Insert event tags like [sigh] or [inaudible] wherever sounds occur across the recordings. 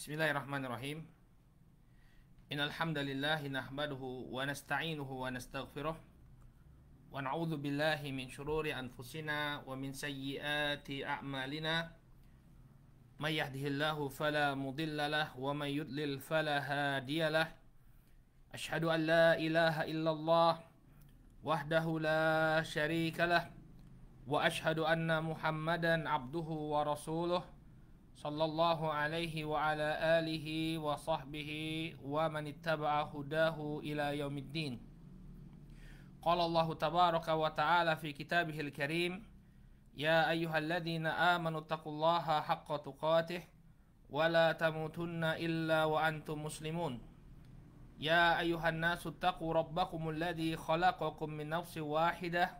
Bismillahirrahmanirrahim. Innal hamdalillah nahmaduhu wa nasta'inuhu wa nastaghfiruh wa na'udzu billahi min shururi anfusina wa min sayyiati a'malina. May yahdihillahu fala mudhillalah wa may yudlil fala hadiyalah. Ashhadu an la ilaha illallah wahdahu la syarikalah wa ashhadu anna Muhammadan abduhu wa rasuluh. صلى الله عليه وعلى آله وصحبه ومن اتبع هداه إلى يوم الدين قال الله تبارك وتعالى في كتابه الكريم يا أيها الذين آمنوا اتقوا الله حق تقاته ولا تموتن إلا وأنتم مسلمون يا أيها الناس اتقوا ربكم الذي خلقكم من نفس واحدة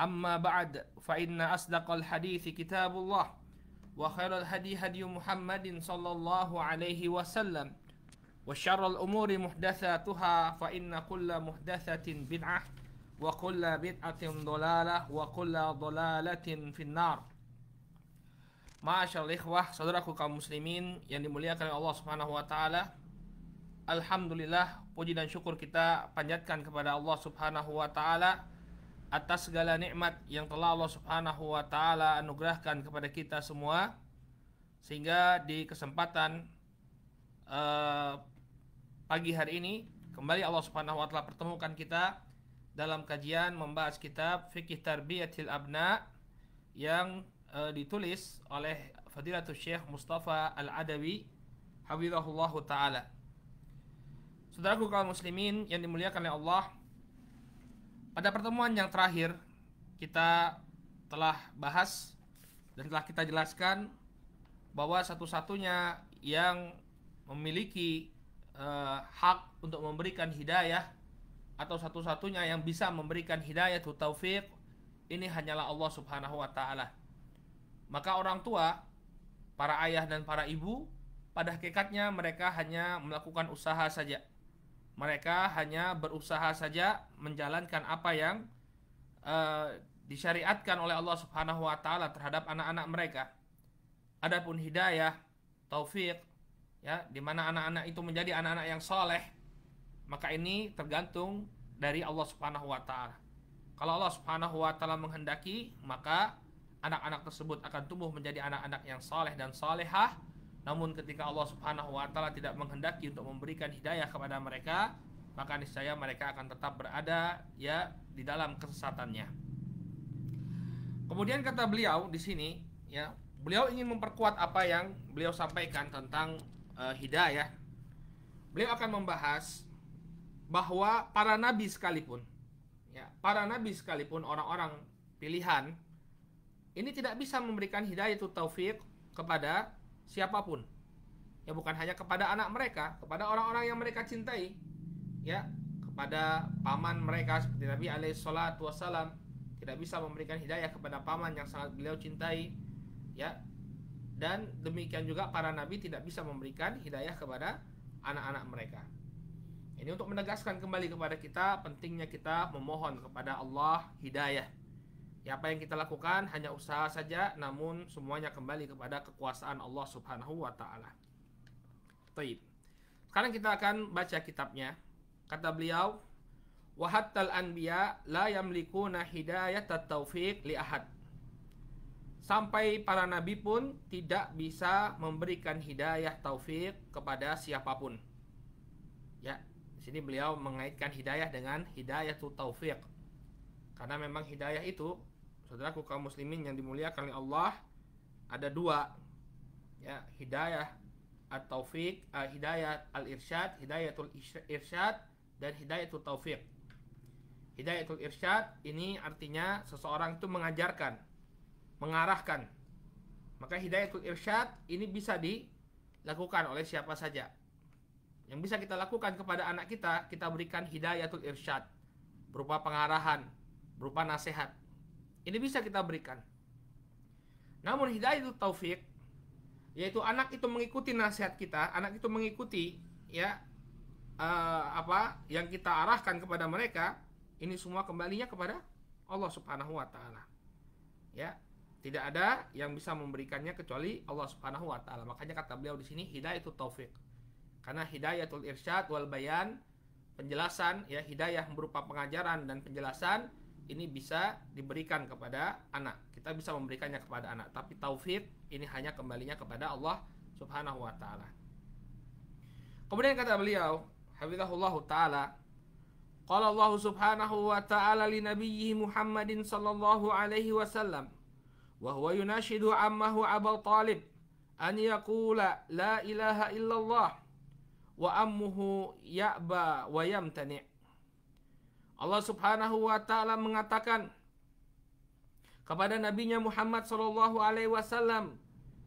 أما بعد فإن أصدق الحديث كتاب الله وخير الهدي هدي محمد صلى الله عليه وسلم وشر الأمور محدثاتها فإن كل محدثة بدعة وكل بدعة ضلالة وكل ضلالة في النار Masyaallah ikhwah, saudaraku kaum muslimin yang dimuliakan oleh Allah Subhanahu wa taala. Alhamdulillah, puji dan syukur kita panjatkan kepada Allah Subhanahu wa taala atas segala nikmat yang telah Allah Subhanahu wa taala anugerahkan kepada kita semua sehingga di kesempatan uh, pagi hari ini kembali Allah Subhanahu wa taala pertemukan kita dalam kajian membahas kitab Fikih Tarbiyatil Abna yang uh, ditulis oleh Fadilatul Syekh Mustafa Al-Adawi habibahullahu taala. Saudaraku kaum muslimin yang dimuliakan oleh Allah, pada pertemuan yang terakhir, kita telah bahas dan telah kita jelaskan bahwa satu-satunya yang memiliki uh, hak untuk memberikan hidayah atau satu-satunya yang bisa memberikan hidayah atau taufik ini hanyalah Allah Subhanahu wa taala. Maka orang tua, para ayah dan para ibu pada hakikatnya mereka hanya melakukan usaha saja mereka hanya berusaha saja menjalankan apa yang uh, disyariatkan oleh Allah Subhanahu wa taala terhadap anak-anak mereka. Adapun hidayah, taufik ya, di mana anak-anak itu menjadi anak-anak yang soleh, maka ini tergantung dari Allah Subhanahu wa taala. Kalau Allah Subhanahu wa taala menghendaki, maka anak-anak tersebut akan tumbuh menjadi anak-anak yang soleh dan solehah namun ketika Allah Subhanahu wa taala tidak menghendaki untuk memberikan hidayah kepada mereka, maka niscaya mereka akan tetap berada ya di dalam kesesatannya. Kemudian kata beliau di sini ya, beliau ingin memperkuat apa yang beliau sampaikan tentang uh, hidayah. Beliau akan membahas bahwa para nabi sekalipun ya, para nabi sekalipun orang-orang pilihan ini tidak bisa memberikan hidayah itu taufik kepada siapapun. Ya bukan hanya kepada anak mereka, kepada orang-orang yang mereka cintai. Ya, kepada paman mereka seperti Nabi alaihi salatu wasalam tidak bisa memberikan hidayah kepada paman yang sangat beliau cintai. Ya. Dan demikian juga para nabi tidak bisa memberikan hidayah kepada anak-anak mereka. Ini untuk menegaskan kembali kepada kita pentingnya kita memohon kepada Allah hidayah Ya, apa yang kita lakukan hanya usaha saja, namun semuanya kembali kepada kekuasaan Allah Subhanahu wa Ta'ala. Taib. Sekarang kita akan baca kitabnya. Kata beliau, Wahattal anbiya la yamlikuna hidayat taufiq li ahad. Sampai para nabi pun tidak bisa memberikan hidayah taufik kepada siapapun. Ya, di sini beliau mengaitkan hidayah dengan hidayah tu taufik. Karena memang hidayah itu saudaraku kaum muslimin yang dimuliakan oleh Allah ada dua ya hidayah at taufik uh, eh, hidayah al irsyad hidayatul irsyad dan hidayatul taufik hidayatul irsyad ini artinya seseorang itu mengajarkan mengarahkan maka hidayah hidayatul irsyad ini bisa dilakukan oleh siapa saja yang bisa kita lakukan kepada anak kita kita berikan hidayah hidayatul irsyad berupa pengarahan berupa nasihat ini bisa kita berikan. Namun hidayah itu taufik, yaitu anak itu mengikuti nasihat kita, anak itu mengikuti ya uh, apa yang kita arahkan kepada mereka, ini semua kembalinya kepada Allah Subhanahu wa taala. Ya, tidak ada yang bisa memberikannya kecuali Allah Subhanahu wa taala. Makanya kata beliau di sini hidayah itu taufik. Karena hidayatul irsyad wal bayan penjelasan ya hidayah berupa pengajaran dan penjelasan ini bisa diberikan kepada anak. Kita bisa memberikannya kepada anak, tapi taufik ini hanya kembalinya kepada Allah Subhanahu wa taala. Kemudian kata beliau, hafizahullah taala, qala Allah Subhanahu wa taala li nabiyyi Muhammadin sallallahu alaihi wasallam wa huwa yunashidu ammahu Abu Talib an yaqula la ilaha illallah wa ammuhu ya'ba wa yamtani' Allah Subhanahu wa taala mengatakan kepada nabinya Muhammad sallallahu alaihi wasallam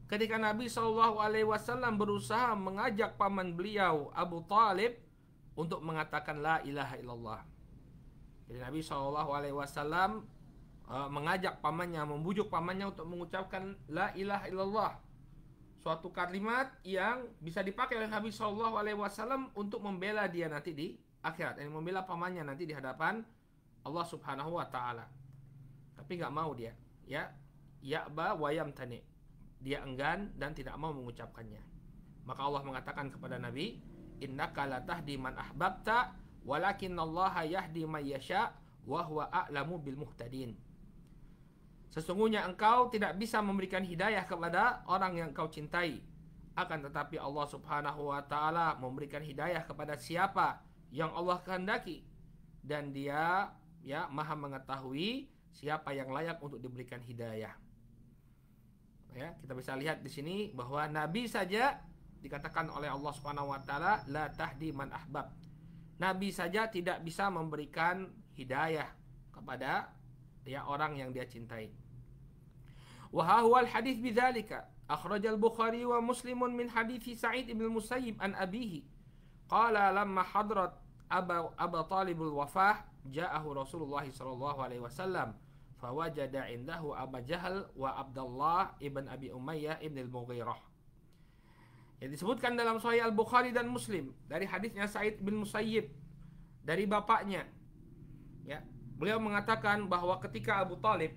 ketika Nabi sallallahu alaihi wasallam berusaha mengajak paman beliau Abu Talib untuk mengatakan la ilaha illallah. Jadi Nabi sallallahu alaihi wasallam e, mengajak pamannya, membujuk pamannya untuk mengucapkan la ilaha illallah suatu kalimat yang bisa dipakai oleh Nabi Shallallahu Alaihi Wasallam untuk membela dia nanti di akhirat yang membela pamannya nanti di hadapan Allah Subhanahu wa taala. Tapi nggak mau dia, ya. Ya'ba wayam tani. Dia enggan dan tidak mau mengucapkannya. Maka Allah mengatakan kepada Nabi, "Innaka la tahdi man ahbabta, walakin Allah yahdi may yasha wa huwa a'lamu bil muhtadin." Sesungguhnya engkau tidak bisa memberikan hidayah kepada orang yang kau cintai, akan tetapi Allah Subhanahu wa taala memberikan hidayah kepada siapa yang Allah kehendaki dan dia ya maha mengetahui siapa yang layak untuk diberikan hidayah. Ya, kita bisa lihat di sini bahwa nabi saja dikatakan oleh Allah Subhanahu wa taala la tahdi man ahbab. Nabi saja tidak bisa memberikan hidayah kepada ya orang yang dia cintai. Wahahual hadis bidzalika akhraj al-Bukhari wa Muslimun min hadis Sa'id ibn Musayyib an abihi qala lamma hadrat Aba, Aba Talibul Wafah ja'ahu Rasulullah sallallahu alaihi wasallam fawajada indahu Aba Jahal wa Abdullah ibn Abi Umayyah ibn al-Mughirah yang disebutkan dalam Sahih Al-Bukhari dan Muslim dari hadisnya Said bin Musayyib dari bapaknya ya beliau mengatakan bahwa ketika Abu Talib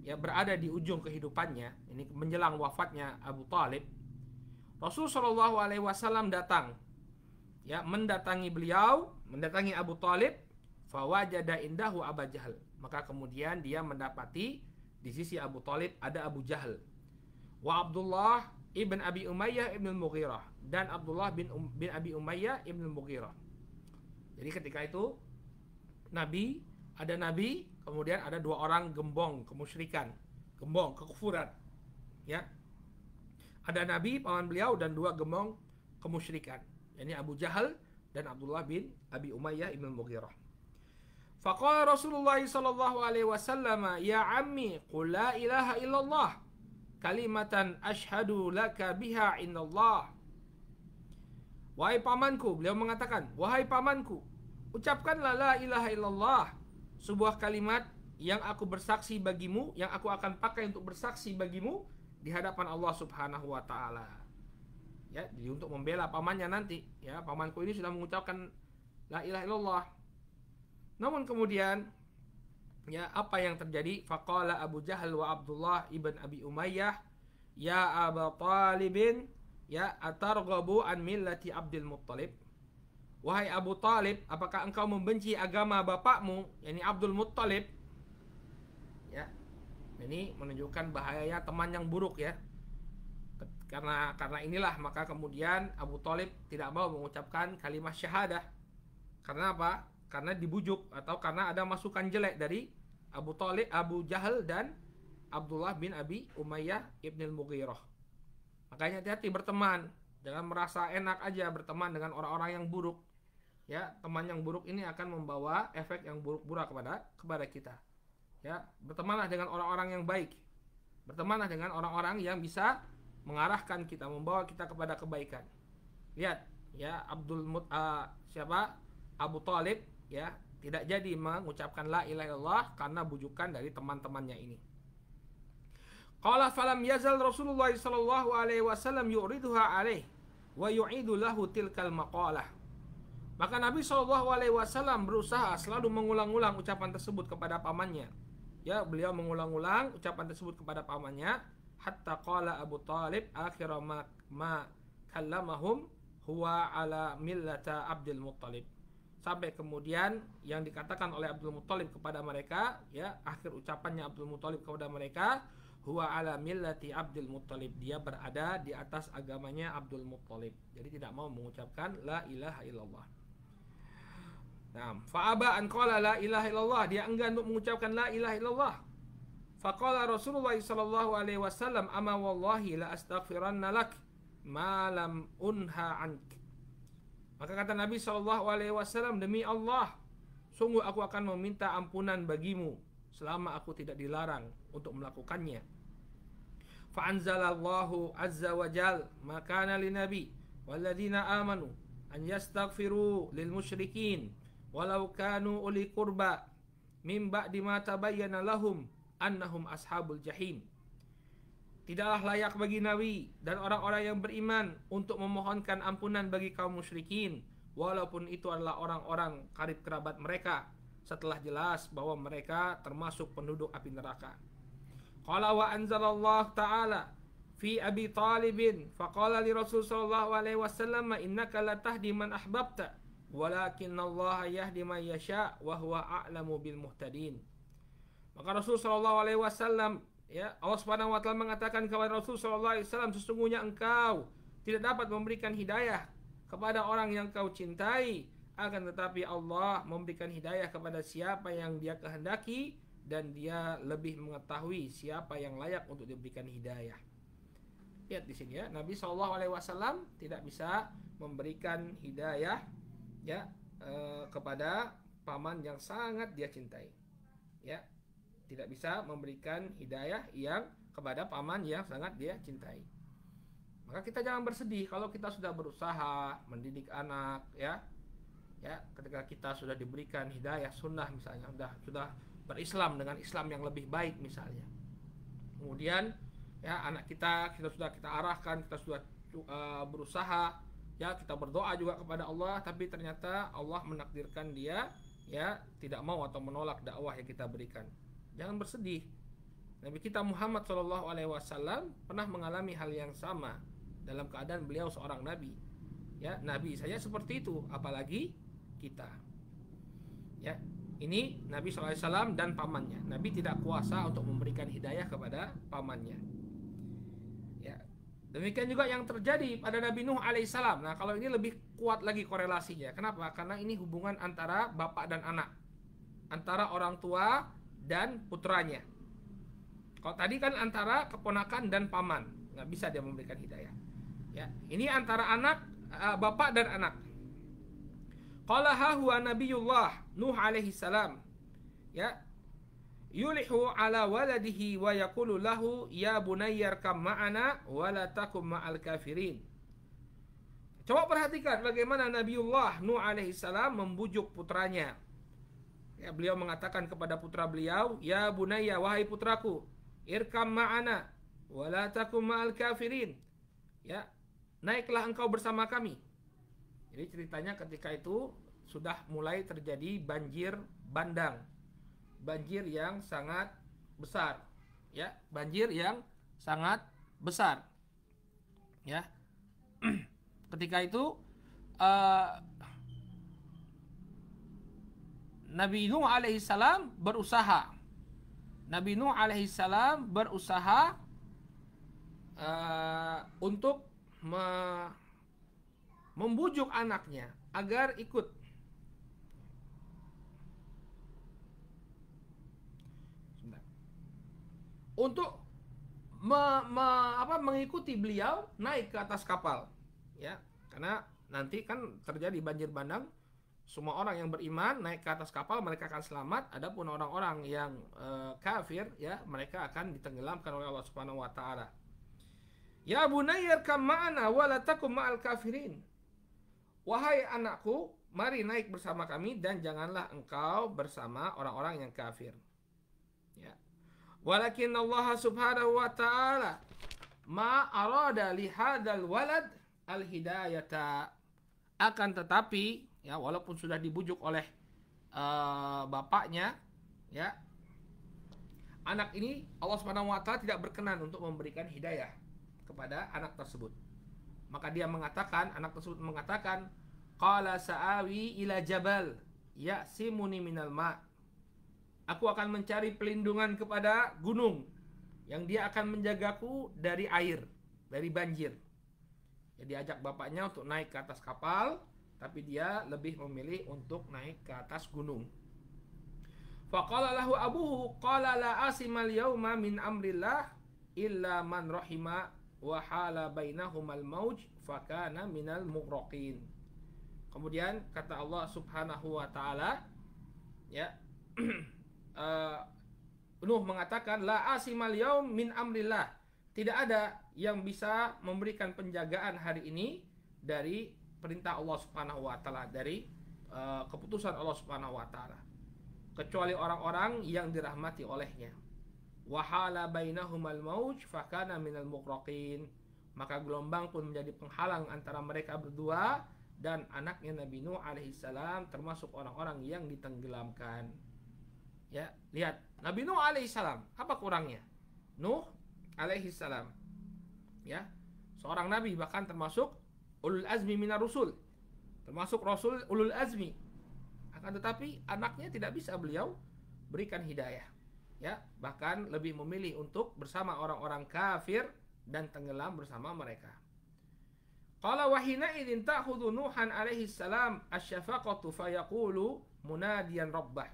ya berada di ujung kehidupannya ini menjelang wafatnya Abu Talib Rasul Shallallahu Alaihi Wasallam datang ya mendatangi beliau mendatangi Abu Talib fawajada indahu Abu Jahal maka kemudian dia mendapati di sisi Abu Talib ada Abu Jahal wa Abdullah ibn Abi Umayyah ibn Mughirah dan Abdullah bin um, bin Abi Umayyah ibn Mughirah jadi ketika itu Nabi ada Nabi kemudian ada dua orang gembong kemusyrikan gembong kekufuran ya ada Nabi paman beliau dan dua gembong kemusyrikan ini Abu Jahal dan Abdullah bin Abi Umayyah ibn Mughirah. Faqala Rasulullah sallallahu alaihi wasallam, "Ya ammi, qul la ilaha illallah kalimatan ashhadu laka biha indallah." Wahai pamanku, beliau mengatakan, "Wahai pamanku, ucapkanlah la ilaha illallah, sebuah kalimat yang aku bersaksi bagimu, yang aku akan pakai untuk bersaksi bagimu di hadapan Allah Subhanahu wa taala." ya jadi untuk membela pamannya nanti ya pamanku ini sudah mengucapkan la ilaha illallah namun kemudian ya apa yang terjadi faqala Abu Jahal wa Abdullah ibn Abi Umayyah ya Aba Talibin ya atarghabu an millati Abdul Muttalib wahai Abu Talib apakah engkau membenci agama bapakmu yakni Abdul Muttalib ya ini menunjukkan bahayanya teman yang buruk ya karena karena inilah maka kemudian Abu Talib tidak mau mengucapkan kalimat syahadah. Karena apa? Karena dibujuk atau karena ada masukan jelek dari Abu Talib, Abu Jahal dan Abdullah bin Abi Umayyah al Mughirah. Makanya hati-hati berteman, jangan merasa enak aja berteman dengan orang-orang yang buruk. Ya, teman yang buruk ini akan membawa efek yang buruk-buruk kepada kepada kita. Ya, bertemanlah dengan orang-orang yang baik. Bertemanlah dengan orang-orang yang bisa mengarahkan kita, membawa kita kepada kebaikan. Lihat, ya Abdul Mut uh, siapa? Abu Talib ya, tidak jadi mengucapkan la ilaha illallah karena bujukan dari teman-temannya ini. Qala falam yazal Rasulullah sallallahu alaihi wasallam yuriduha alaih wa yu'idu lahu tilkal maqalah. Maka Nabi sallallahu Alaihi Wasallam berusaha selalu mengulang-ulang ucapan tersebut kepada pamannya. Ya, beliau mengulang-ulang ucapan tersebut kepada pamannya hatta qala Abu Talib akhira ma, ma kallamahum huwa ala millata Abdul Muttalib sampai kemudian yang dikatakan oleh Abdul Muttalib kepada mereka ya akhir ucapannya Abdul Muttalib kepada mereka huwa ala millati Abdul Muttalib dia berada di atas agamanya Abdul Muttalib jadi tidak mau mengucapkan la ilaha illallah Nah, fa'aba an qala la ilaha illallah dia enggan untuk mengucapkan la ilaha illallah Faqala Rasulullah sallallahu alaihi wasallam ama wallahi la astaghfiranna lak ma lam unha ank. Maka kata Nabi sallallahu alaihi wasallam demi Allah sungguh aku akan meminta ampunan bagimu selama aku tidak dilarang untuk melakukannya. Fa anzalallahu azza wa jal ma kana linabi walladzina amanu an yastaghfiru lil musyrikin walau kanu uli qurba mim ba'di ma tabayyana lahum annahum ashabul jahim. Tidaklah layak bagi Nabi dan orang-orang yang beriman untuk memohonkan ampunan bagi kaum musyrikin walaupun itu adalah orang-orang karib kerabat mereka setelah jelas bahwa mereka termasuk penduduk api neraka. Qala wa anzalallahu ta'ala fi Abi Talibin faqala li Rasul sallallahu alaihi wasallam innaka la tahdi man ahbabta walakinna Allah yahdi man yasha wa huwa a'lamu bil muhtadin. Maka Rasul Shallallahu Alaihi Wasallam ya Allah Subhanahu Wa Taala mengatakan kepada Rasul Shallallahu Alaihi Wasallam sesungguhnya engkau tidak dapat memberikan hidayah kepada orang yang kau cintai akan tetapi Allah memberikan hidayah kepada siapa yang dia kehendaki dan dia lebih mengetahui siapa yang layak untuk diberikan hidayah. Lihat di sini ya, Nabi Shallallahu Alaihi Wasallam tidak bisa memberikan hidayah ya eh, kepada paman yang sangat dia cintai. Ya, tidak bisa memberikan hidayah yang kepada paman yang sangat dia cintai. Maka kita jangan bersedih kalau kita sudah berusaha mendidik anak ya. Ya, ketika kita sudah diberikan hidayah sunnah misalnya, sudah sudah berislam dengan Islam yang lebih baik misalnya. Kemudian ya anak kita kita sudah kita arahkan, kita sudah uh, berusaha ya kita berdoa juga kepada Allah tapi ternyata Allah menakdirkan dia ya tidak mau atau menolak dakwah yang kita berikan jangan bersedih. Nabi kita Muhammad Shallallahu Alaihi Wasallam pernah mengalami hal yang sama dalam keadaan beliau seorang nabi. Ya, nabi saja seperti itu, apalagi kita. Ya, ini Nabi SAW dan pamannya. Nabi tidak kuasa untuk memberikan hidayah kepada pamannya. Ya, Demikian juga yang terjadi pada Nabi Nuh alaihissalam. Nah, kalau ini lebih kuat lagi korelasinya. Kenapa? Karena ini hubungan antara bapak dan anak. Antara orang tua dan putranya. Kalau tadi kan antara keponakan dan paman, nggak bisa dia memberikan hidayah. Ya, ini antara anak uh, bapak dan anak. Qala ha huwa nabiyullah Nuh alaihi salam. Ya. Yulihu ala waladihi wa yaqulu lahu ya bunayyar kam ma'ana wa la takum ma'al kafirin. Coba perhatikan bagaimana Nabiullah Nuh alaihi salam membujuk putranya Eh, beliau mengatakan kepada putra beliau, "Ya bunaya wahai putraku, irkam ma'ana wala takum ma'al kafirin." Ya, naiklah engkau bersama kami. Jadi ceritanya ketika itu sudah mulai terjadi banjir bandang. Banjir yang sangat besar. Ya, banjir yang sangat besar. Ya. [clears throat] Ketika itu uh, Nabi Nuh alaihissalam berusaha. Nabi Nuh alaihissalam berusaha uh, untuk me membujuk anaknya agar ikut. Untuk me, me, apa, mengikuti beliau naik ke atas kapal, ya, karena nanti kan terjadi banjir bandang semua orang yang beriman naik ke atas kapal mereka akan selamat adapun orang-orang yang e, kafir ya mereka akan ditenggelamkan oleh Allah Subhanahu wa taala Ya bunayya kam ma'ana wa la takum ma'al kafirin Wahai anakku mari naik bersama kami dan janganlah engkau bersama orang-orang yang kafir ya Walakin Allah Subhanahu wa taala ma arada li walad al hidayata akan tetapi ya walaupun sudah dibujuk oleh uh, bapaknya ya anak ini Allah Subhanahu wa taala tidak berkenan untuk memberikan hidayah kepada anak tersebut maka dia mengatakan anak tersebut mengatakan qala sa'awi ila jabal ya simuni minal ma aku akan mencari pelindungan kepada gunung yang dia akan menjagaku dari air dari banjir. Jadi ajak bapaknya untuk naik ke atas kapal tapi dia lebih memilih untuk naik ke atas gunung. Faqala lahu abuhu qala la asimal yawma min amrillah illa man rahima wa hala bainahumal mauj fakana minal mughraqin. Kemudian kata Allah Subhanahu wa taala ya uh, [clears throat] Nuh mengatakan la asimal yawm min amrillah. Tidak ada yang bisa memberikan penjagaan hari ini dari perintah Allah Subhanahu wa taala dari uh, keputusan Allah Subhanahu wa taala kecuali orang-orang yang dirahmati olehnya wahala bainahumal mauj fakana minal muqraqin maka gelombang pun menjadi penghalang antara mereka berdua dan anaknya Nabi Nuh alaihissalam termasuk orang-orang yang ditenggelamkan ya lihat Nabi Nuh alaihissalam apa kurangnya Nuh alaihissalam ya seorang nabi bahkan termasuk ulul azmi minar rusul termasuk rasul ulul azmi akan tetapi anaknya tidak bisa beliau berikan hidayah ya bahkan lebih memilih untuk bersama orang-orang kafir dan tenggelam bersama mereka qala wahina idin ta'khudhu nuhan alaihi salam asyafaqatu fayaqulu munadiyan rabbah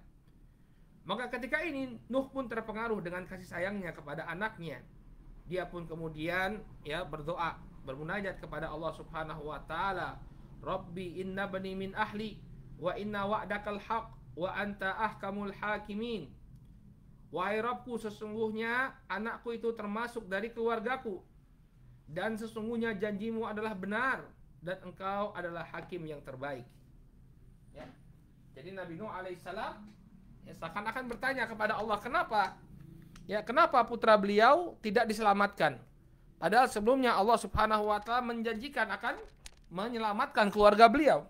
maka ketika ini Nuh pun terpengaruh dengan kasih sayangnya kepada anaknya dia pun kemudian ya berdoa bermunajat kepada Allah Subhanahu wa taala, "Rabbi inna bani min ahli wa inna wa'dakal haq wa anta ahkamul hakimin." Wahai Rabbku, sesungguhnya anakku itu termasuk dari keluargaku dan sesungguhnya janjimu adalah benar dan engkau adalah hakim yang terbaik. Ya. Jadi Nabi Nuh alaihissalam ya, seakan-akan bertanya kepada Allah, "Kenapa? Ya, kenapa putra beliau tidak diselamatkan?" Padahal sebelumnya Allah Subhanahu wa taala menjanjikan akan menyelamatkan keluarga beliau.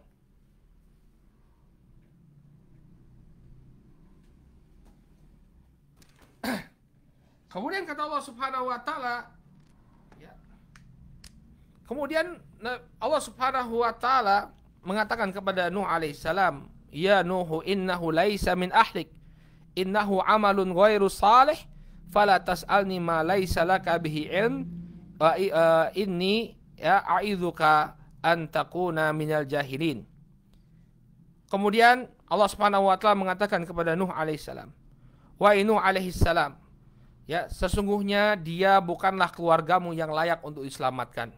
[clears throat] Kemudian kata Allah Subhanahu wa taala ya. Kemudian e, Allah Subhanahu wa taala mengatakan kepada Nuh alaihissalam, "Ya Nuhu innahu laisa min ahlik. Innahu amalun ghairu salih, fala tas'alni ma laisa laka bihi ilm." uh, eh, ini ya a'idzuka an takuna minal jahilin. Kemudian Allah Subhanahu wa taala mengatakan kepada Nuh alaihissalam, "Wa inu alaihissalam." Ya, sesungguhnya dia bukanlah keluargamu yang layak untuk diselamatkan.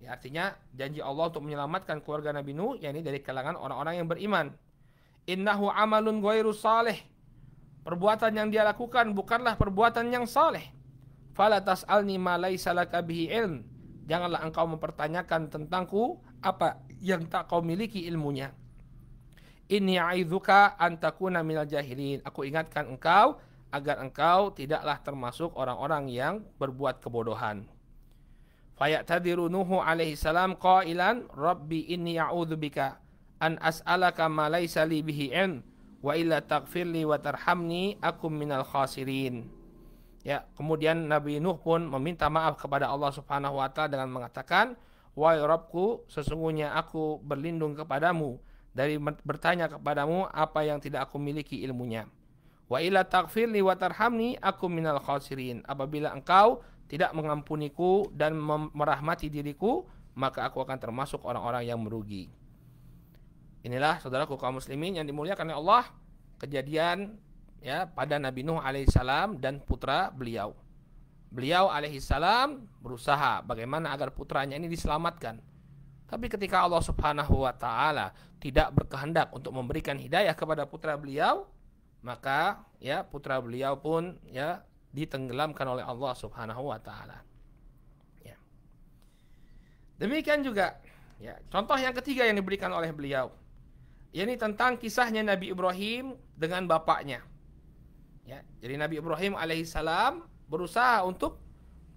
Ya, artinya janji Allah untuk menyelamatkan keluarga Nabi Nuh yakni dari kalangan orang-orang yang beriman. Innahu amalun ghairu salih. Perbuatan yang dia lakukan bukanlah perbuatan yang saleh falatas tas'alni ma salakabihi ilm. Janganlah engkau mempertanyakan tentangku apa yang tak kau miliki ilmunya. Inni a'izuka antakuna minal jahilin. Aku ingatkan engkau agar engkau tidaklah termasuk orang-orang yang berbuat kebodohan. Fayaqtadiru Nuhu alaihi salam qailan Rabbi inni a'udzubika an as'alaka ma laysa li bihi wa illa taghfirli wa tarhamni akum minal khasirin. Ya, kemudian Nabi Nuh pun meminta maaf kepada Allah Subhanahu wa taala dengan mengatakan, "Wahai Rabbku, sesungguhnya aku berlindung kepadamu dari bertanya kepadamu apa yang tidak aku miliki ilmunya. Wa ila taghfirli wa tarhamni aku minal khasirin. Apabila engkau tidak mengampuniku dan merahmati diriku, maka aku akan termasuk orang-orang yang merugi. Inilah saudaraku kaum muslimin yang dimuliakan oleh Allah kejadian ya pada Nabi Nuh alaihissalam dan putra beliau. Beliau alaihissalam berusaha bagaimana agar putranya ini diselamatkan. Tapi ketika Allah Subhanahu wa taala tidak berkehendak untuk memberikan hidayah kepada putra beliau, maka ya putra beliau pun ya ditenggelamkan oleh Allah Subhanahu wa taala. Ya. Demikian juga ya, contoh yang ketiga yang diberikan oleh beliau yaitu tentang kisahnya Nabi Ibrahim dengan bapaknya. Ya, jadi Nabi Ibrahim alaihissalam berusaha untuk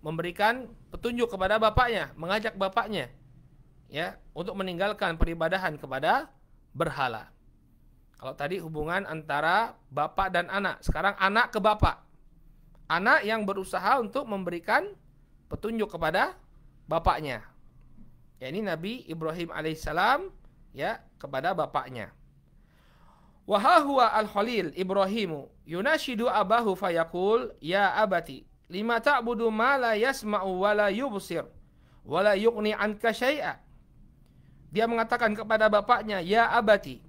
memberikan petunjuk kepada bapaknya, mengajak bapaknya ya untuk meninggalkan peribadahan kepada berhala. Kalau tadi hubungan antara bapak dan anak, sekarang anak ke bapak. Anak yang berusaha untuk memberikan petunjuk kepada bapaknya. Ya ini Nabi Ibrahim alaihissalam ya kepada bapaknya. Wahahuwa al-Khalil Ibrahimu yunashidu abahu fayakul ya abati lima ta'budu ma la yasma'u wa la yubsir wa la anka syai'a. Dia mengatakan kepada bapaknya, "Ya abati."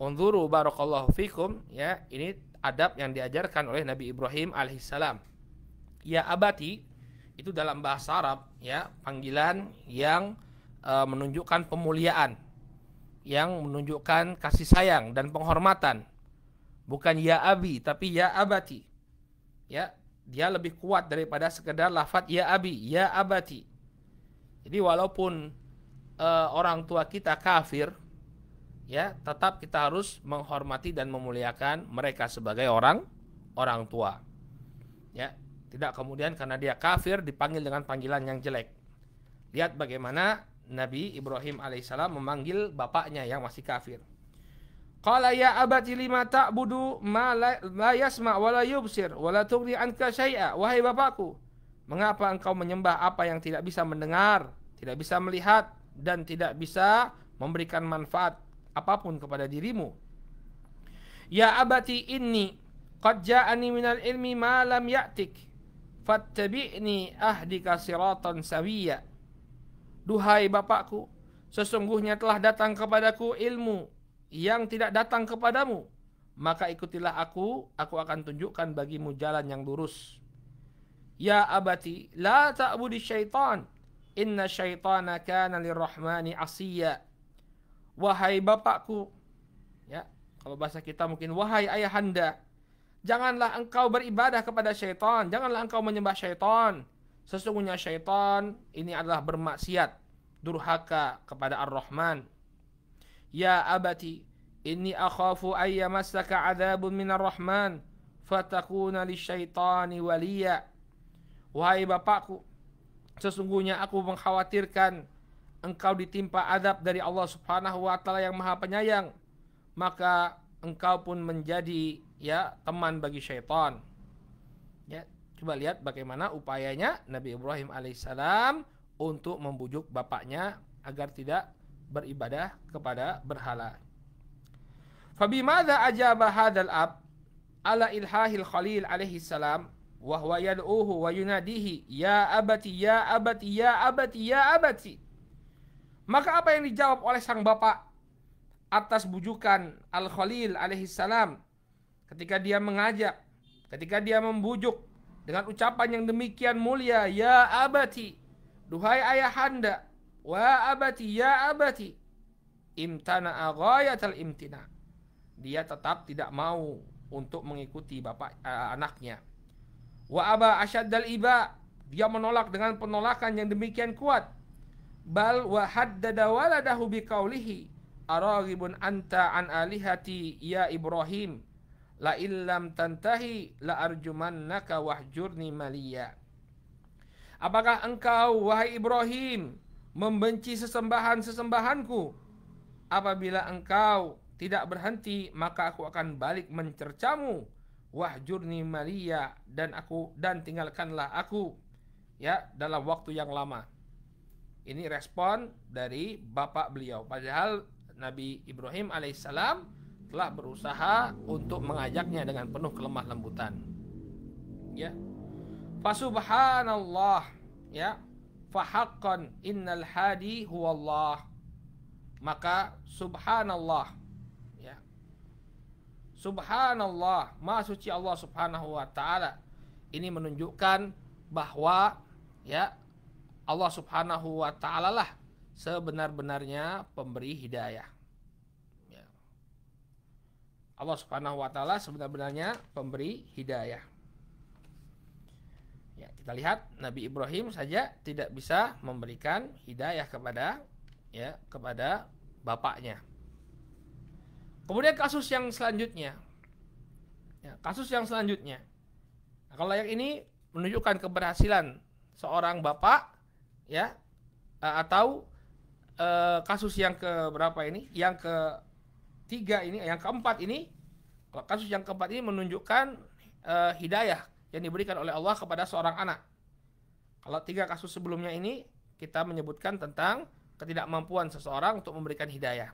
Unzuru barakallahu fikum, ya, ini adab yang diajarkan oleh Nabi Ibrahim alaihissalam. Ya abati itu dalam bahasa Arab, ya, panggilan yang e, menunjukkan pemuliaan, yang menunjukkan kasih sayang dan penghormatan. Bukan ya abi, tapi ya abati. Ya, dia lebih kuat daripada sekedar lafat ya abi, ya abati. Jadi walaupun uh, orang tua kita kafir, ya tetap kita harus menghormati dan memuliakan mereka sebagai orang orang tua. Ya, tidak kemudian karena dia kafir dipanggil dengan panggilan yang jelek. Lihat bagaimana Nabi Ibrahim alaihissalam memanggil bapaknya yang masih kafir. Qala ya abati lima ta'budu ma la yasma wa la yubsir wa la tughni anka syai'a wahai bapakku mengapa engkau menyembah apa yang tidak bisa mendengar tidak bisa melihat dan tidak bisa memberikan manfaat apapun kepada dirimu ya abati inni qad ja'ani minal ilmi ma lam ya'tik fattabi'ni ahdika siratan sawiyya Duhai bapakku, sesungguhnya telah datang kepadaku ilmu yang tidak datang kepadamu. Maka ikutilah aku, aku akan tunjukkan bagimu jalan yang lurus. Ya abati, la ta'budi syaitan. Inna syaitana kana lirrahmani asiyya. Wahai bapakku. Ya, kalau bahasa kita mungkin wahai ayahanda. Janganlah engkau beribadah kepada syaitan. Janganlah engkau menyembah syaitan Sesungguhnya syaitan ini adalah bermaksiat, durhaka kepada Ar-Rahman. Ya abati, inni akhafu ayyamassaka min ar Rahman fatakuna lisyaitani waliya. Wahai bapakku, sesungguhnya aku mengkhawatirkan engkau ditimpa adab dari Allah Subhanahu wa taala yang Maha Penyayang, maka engkau pun menjadi ya teman bagi syaitan. Ya, Coba lihat bagaimana upayanya Nabi Ibrahim alaihissalam untuk membujuk bapaknya agar tidak beribadah kepada berhala. Fabi Fabimada ajaba hadzal ab ala ilhahil khalil alaihi salam wa huwa yad'uhu wa yunadihi ya abati ya abati ya abati ya abati. Maka apa yang dijawab oleh sang bapak atas bujukan Al Khalil alaihi salam ketika dia mengajak, ketika dia membujuk dengan ucapan yang demikian mulia, Ya abati, duhai ayahanda, wa abati, ya abati, imtana ghayatal imtina. Dia tetap tidak mau untuk mengikuti bapak uh, anaknya. Wa aba asyaddal iba, dia menolak dengan penolakan yang demikian kuat. Bal wa haddada waladahu biqaulihi, araghibun anta an alihati ya Ibrahim. La illam tantahi la arjumannaka wahjurni maliya. Apakah engkau wahai Ibrahim membenci sesembahan-sesembahanku? Apabila engkau tidak berhenti maka aku akan balik mencercamu wahjurni maliya dan aku dan tinggalkanlah aku ya dalam waktu yang lama. Ini respon dari bapak beliau. Padahal Nabi Ibrahim alaihissalam telah berusaha untuk mengajaknya dengan penuh kelemah lembutan. Ya. subhanallah ya. Fahaqqan innal hadi huwallah. Maka subhanallah ya. Subhanallah, Maha suci Allah Subhanahu wa taala. Ini menunjukkan bahwa ya Allah Subhanahu wa taala lah sebenar-benarnya pemberi hidayah. Allah Subhanahu wa taala sebenarnya pemberi hidayah. Ya, kita lihat Nabi Ibrahim saja tidak bisa memberikan hidayah kepada ya kepada bapaknya. Kemudian kasus yang selanjutnya. Ya, kasus yang selanjutnya. Nah, kalau yang ini menunjukkan keberhasilan seorang bapak ya atau eh, kasus yang ke berapa ini? Yang ke tiga ini, yang keempat ini, kasus yang keempat ini menunjukkan uh, hidayah yang diberikan oleh Allah kepada seorang anak. Kalau tiga kasus sebelumnya ini kita menyebutkan tentang ketidakmampuan seseorang untuk memberikan hidayah.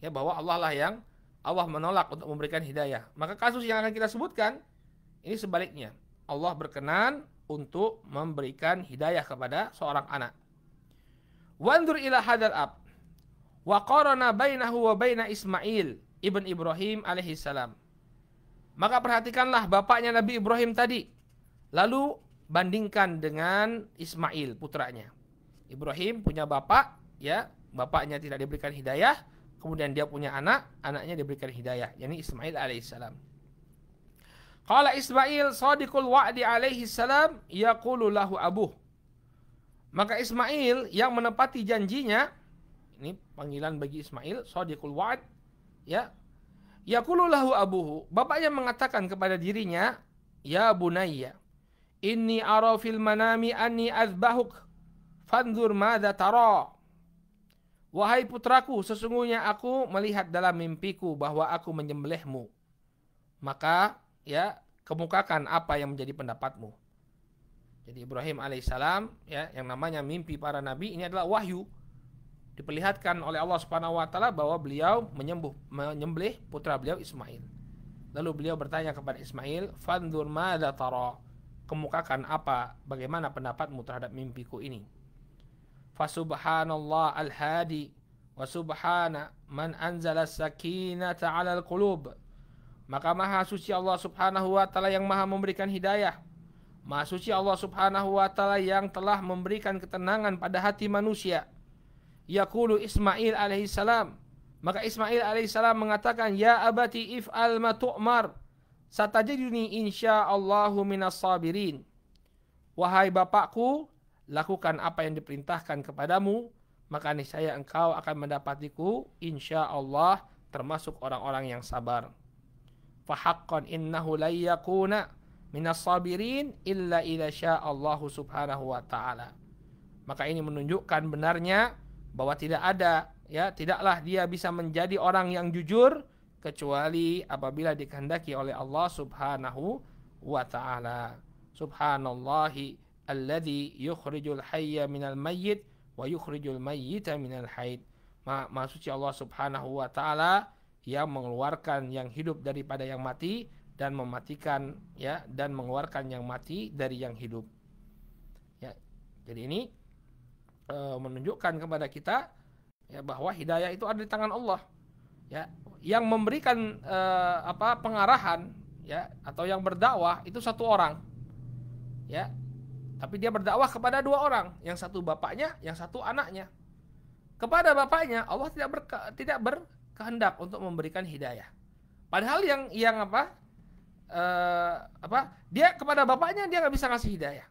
Ya bahwa Allah lah yang Allah menolak untuk memberikan hidayah. Maka kasus yang akan kita sebutkan ini sebaliknya. Allah berkenan untuk memberikan hidayah kepada seorang anak. Wandur ila hadal ab. Wa qarana bainahu wa baina Ismail ibn Ibrahim alaihi salam. Maka perhatikanlah bapaknya Nabi Ibrahim tadi. Lalu bandingkan dengan Ismail putranya. Ibrahim punya bapak, ya, bapaknya tidak diberikan hidayah, kemudian dia punya anak, anaknya diberikan hidayah, yakni Ismail salam Qala Ismail sadiqul wa'di salam yaqulu lahu abuh. Maka Ismail yang menepati janjinya ini panggilan bagi Ismail sadiqul wa'd ya lahu abuhu bapaknya mengatakan kepada dirinya ya bunayya inni ara fil manami anni azbahuk fanzur madza tara wahai putraku sesungguhnya aku melihat dalam mimpiku bahwa aku menyembelihmu maka ya kemukakan apa yang menjadi pendapatmu jadi Ibrahim alaihissalam ya yang namanya mimpi para nabi ini adalah wahyu diperlihatkan oleh Allah Subhanahu wa taala bahwa beliau menyembuh menyembelih putra beliau Ismail. Lalu beliau bertanya kepada Ismail, "Fandur madza tara?" Kemukakan apa, bagaimana pendapatmu terhadap mimpiku ini? Subhanallah al-hadi wa subhana man anzala sakinata al qulub. Maka maha suci Allah Subhanahu wa taala yang maha memberikan hidayah. Maha suci Allah Subhanahu wa taala yang telah memberikan ketenangan pada hati manusia Yakulu Ismail alaihi salam Maka Ismail alaihi salam mengatakan, Ya abati if'al ma tu'mar. Satajiduni insya'allahu minas sabirin. Wahai bapakku, lakukan apa yang diperintahkan kepadamu, maka niscaya engkau akan mendapatiku, insya Allah termasuk orang-orang yang sabar. Fahaqqan innahu layyakuna minas sabirin illa ila Allah subhanahu wa ta'ala. Maka ini menunjukkan benarnya bahwa tidak ada ya tidaklah dia bisa menjadi orang yang jujur kecuali apabila dikehendaki oleh Allah Subhanahu wa taala. Subhanallahi alladzi yukhrijul hayya minal mayyit wa yukhrijul mayyita minal haid. Maha suci Allah Subhanahu wa taala yang mengeluarkan yang hidup daripada yang mati dan mematikan ya dan mengeluarkan yang mati dari yang hidup. Ya. Jadi ini e, menunjukkan kepada kita ya bahwa hidayah itu ada di tangan Allah ya yang memberikan e, apa pengarahan ya atau yang berdakwah itu satu orang ya tapi dia berdakwah kepada dua orang yang satu bapaknya yang satu anaknya kepada bapaknya Allah tidak berke, tidak berkehendak untuk memberikan hidayah padahal yang yang apa e, apa dia kepada bapaknya dia nggak bisa ngasih hidayah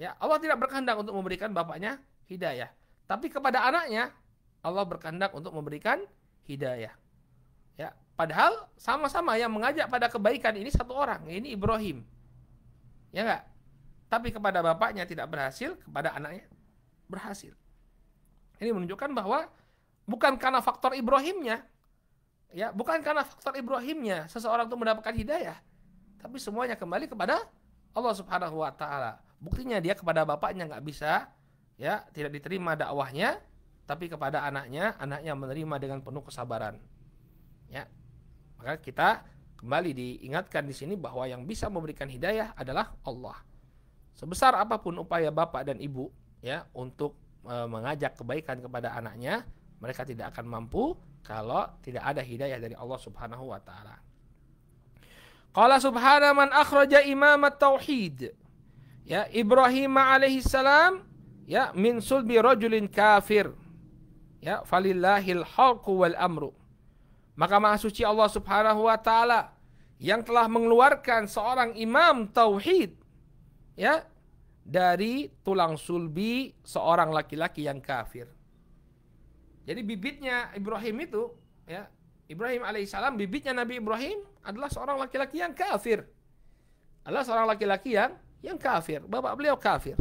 ya Allah tidak berkehendak untuk memberikan bapaknya hidayah. Tapi kepada anaknya Allah berkehendak untuk memberikan hidayah. Ya, padahal sama-sama yang mengajak pada kebaikan ini satu orang, ini Ibrahim. Ya enggak? Tapi kepada bapaknya tidak berhasil, kepada anaknya berhasil. Ini menunjukkan bahwa bukan karena faktor Ibrahimnya, ya, bukan karena faktor Ibrahimnya seseorang itu mendapatkan hidayah, tapi semuanya kembali kepada Allah Subhanahu wa taala. Buktinya dia kepada bapaknya nggak bisa, ya tidak diterima dakwahnya tapi kepada anaknya anaknya menerima dengan penuh kesabaran ya maka kita kembali diingatkan di sini bahwa yang bisa memberikan hidayah adalah Allah sebesar apapun upaya bapak dan ibu ya untuk e, mengajak kebaikan kepada anaknya mereka tidak akan mampu kalau tidak ada hidayah dari Allah Subhanahu wa taala Qala subhana man akhraja imamat tauhid ya Ibrahim alaihi salam ya min sulbi rajulin kafir ya falillahil haqqu wal amru maka maha suci Allah Subhanahu wa taala yang telah mengeluarkan seorang imam tauhid ya dari tulang sulbi seorang laki-laki yang kafir. Jadi bibitnya Ibrahim itu ya Ibrahim alaihissalam bibitnya Nabi Ibrahim adalah seorang laki-laki yang kafir. Adalah seorang laki-laki yang yang kafir. Bapak beliau kafir.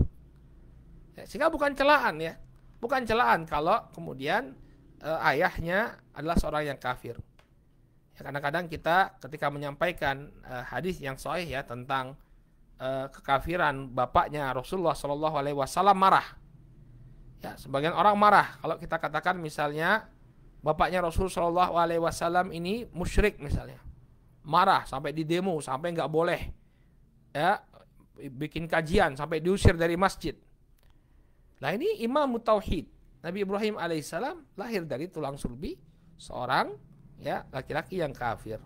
Ya, sehingga bukan celaan ya, bukan celaan kalau kemudian e, ayahnya adalah seorang yang kafir. Ya, kadang-kadang kita ketika menyampaikan e, hadis yang sahih ya tentang e, kekafiran bapaknya Rasulullah Shallallahu Alaihi Wasallam marah. Ya, sebagian orang marah kalau kita katakan misalnya bapaknya rasulullah Shallallahu Alaihi Wasallam ini musyrik misalnya, marah sampai di demo sampai nggak boleh, ya bikin kajian sampai diusir dari masjid Nah ini imam tauhid. Nabi Ibrahim alaihissalam lahir dari tulang sulbi seorang ya laki-laki yang kafir.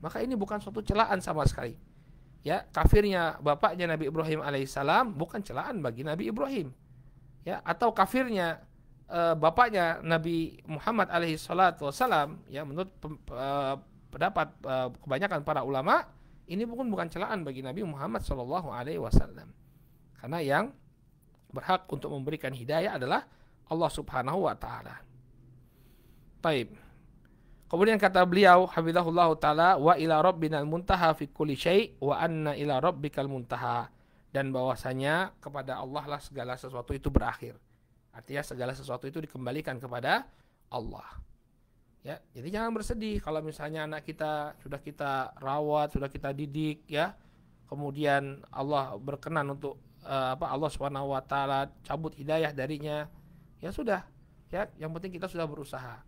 Maka ini bukan suatu celaan sama sekali. Ya, kafirnya bapaknya Nabi Ibrahim alaihissalam bukan celaan bagi Nabi Ibrahim. Ya, atau kafirnya e, bapaknya Nabi Muhammad alaihissalam salatu wasalam ya menurut e, pendapat eh, kebanyakan para ulama ini bukan bukan celaan bagi Nabi Muhammad saw Karena yang berhak untuk memberikan hidayah adalah Allah Subhanahu wa taala. Taib. Kemudian kata beliau Habibullah taala wa ila rabbinal muntaha fi kulli syai wa anna ila rabbikal muntaha dan bahwasanya kepada Allah lah segala sesuatu itu berakhir. Artinya segala sesuatu itu dikembalikan kepada Allah. Ya, jadi jangan bersedih kalau misalnya anak kita sudah kita rawat, sudah kita didik ya. Kemudian Allah berkenan untuk uh, apa Allah Subhanahu wa taala cabut hidayah darinya, ya sudah. Ya, yang penting kita sudah berusaha.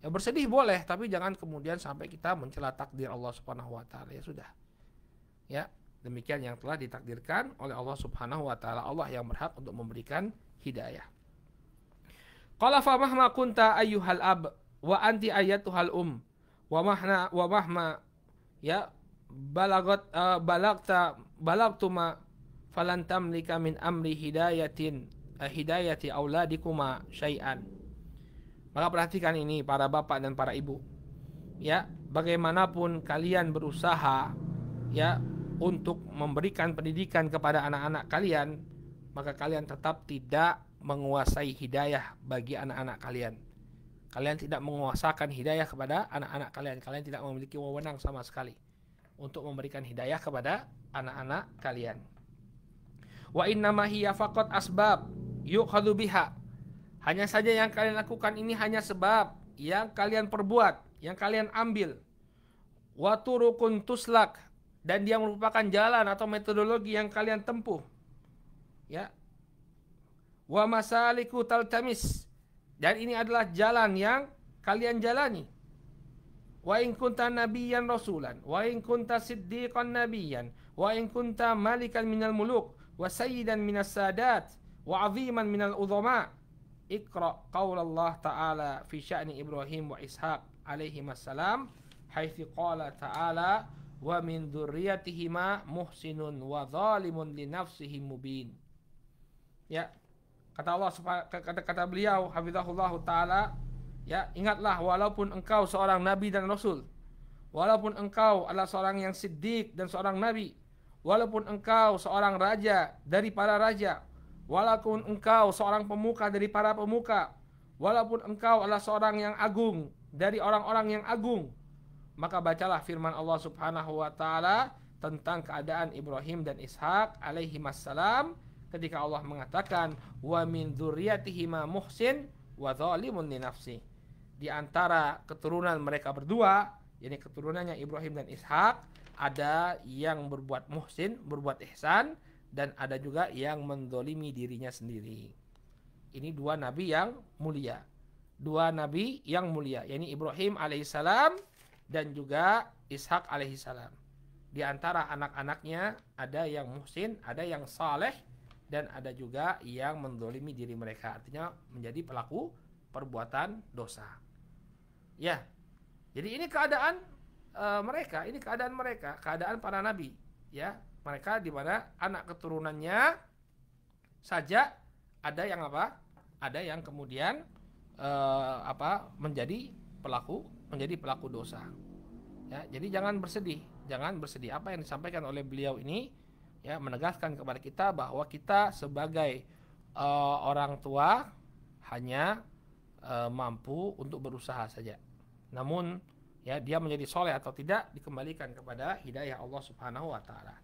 Ya bersedih boleh, tapi jangan kemudian sampai kita mencela takdir Allah Subhanahu wa taala. Ya sudah. Ya, demikian yang telah ditakdirkan oleh Allah Subhanahu wa taala. Allah yang berhak untuk memberikan hidayah. Qala fa mahma kunta ayyuhal ab wa anti ayatuhal um wa mahna wa mahma ya balagat uh, balagta balagtuma falan tamlika min amri hidayatin uh, hidayati auladikuma syai'an. Maka perhatikan ini para bapak dan para ibu. Ya, bagaimanapun kalian berusaha ya untuk memberikan pendidikan kepada anak-anak kalian, maka kalian tetap tidak menguasai hidayah bagi anak-anak kalian. Kalian tidak menguasakan hidayah kepada anak-anak kalian. Kalian tidak memiliki wewenang sama sekali untuk memberikan hidayah kepada anak-anak kalian. Wa innama hiya faqat asbab yukhadhu biha. Hanya saja yang kalian lakukan ini hanya sebab yang kalian perbuat, yang kalian ambil. Wa turukun tuslak dan dia merupakan jalan atau metodologi yang kalian tempuh. Ya. Wa masaliku taltamis dan ini adalah jalan yang kalian jalani. Wa in kunta nabiyyan rasulan, wa in kunta siddiqan nabiyyan, wa in kunta malikan minal muluk, wa sayyidan minas sadat wa aziman minal udhama Iqra qawlallah ta'ala fi sya'ni Ibrahim wa Ishaq alaihi assalam haitsi qala ta'ala wa min dzurriyyatihima muhsinun wa zalimun li nafsihi mubin. Ya. Kata Allah kata kata beliau hafizahullah taala ya ingatlah walaupun engkau seorang nabi dan rasul walaupun engkau adalah seorang yang siddiq dan seorang nabi walaupun engkau seorang raja dari para raja, walaupun engkau seorang pemuka dari para pemuka, walaupun engkau adalah seorang yang agung dari orang-orang yang agung, maka bacalah firman Allah Subhanahu wa taala tentang keadaan Ibrahim dan Ishak alaihi wassalam ketika Allah mengatakan wa min dzurriyyatihima muhsin wa zalimun li nafsi. Di antara keturunan mereka berdua, yakni keturunannya Ibrahim dan Ishak, ada yang berbuat muhsin, berbuat ihsan, dan ada juga yang mendolimi dirinya sendiri. Ini dua nabi yang mulia. Dua nabi yang mulia, yakni Ibrahim alaihissalam dan juga Ishak alaihissalam. Di antara anak-anaknya ada yang muhsin, ada yang saleh, dan ada juga yang mendolimi diri mereka. Artinya menjadi pelaku perbuatan dosa. Ya, jadi ini keadaan e, mereka ini keadaan mereka keadaan para nabi ya mereka di mana anak keturunannya saja ada yang apa ada yang kemudian e, apa menjadi pelaku menjadi pelaku dosa ya jadi jangan bersedih jangan bersedih apa yang disampaikan oleh beliau ini ya menegaskan kepada kita bahwa kita sebagai e, orang tua hanya e, mampu untuk berusaha saja namun ya dia menjadi soleh atau tidak dikembalikan kepada hidayah Allah Subhanahu wa taala.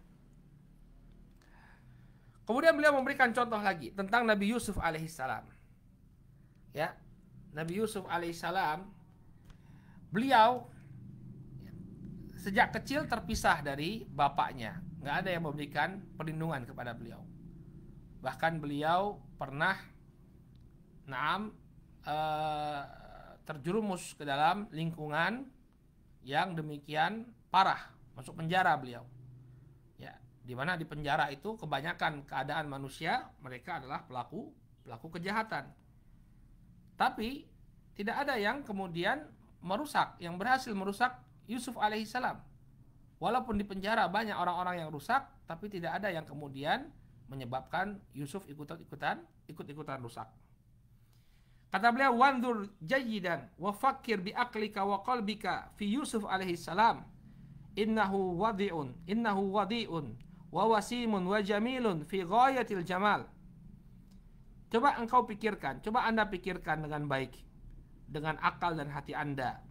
Kemudian beliau memberikan contoh lagi tentang Nabi Yusuf alaihissalam. Ya, Nabi Yusuf alaihissalam beliau sejak kecil terpisah dari bapaknya, nggak ada yang memberikan perlindungan kepada beliau. Bahkan beliau pernah naam eh, terjerumus ke dalam lingkungan yang demikian parah, masuk penjara beliau. Ya, di mana di penjara itu kebanyakan keadaan manusia mereka adalah pelaku pelaku kejahatan. Tapi tidak ada yang kemudian merusak, yang berhasil merusak Yusuf alaihissalam. Walaupun di penjara banyak orang-orang yang rusak, tapi tidak ada yang kemudian menyebabkan Yusuf ikut-ikutan ikut-ikutan rusak. Kata beliau, wandur jayidan wa fakir bi aklika wa qalbika fi Yusuf alaihi salam. Innahu wadi'un, innahu wadi'un wa wasimun wa jamilun fi ghayatil jamal." Coba engkau pikirkan, coba Anda pikirkan dengan baik dengan akal dan hati Anda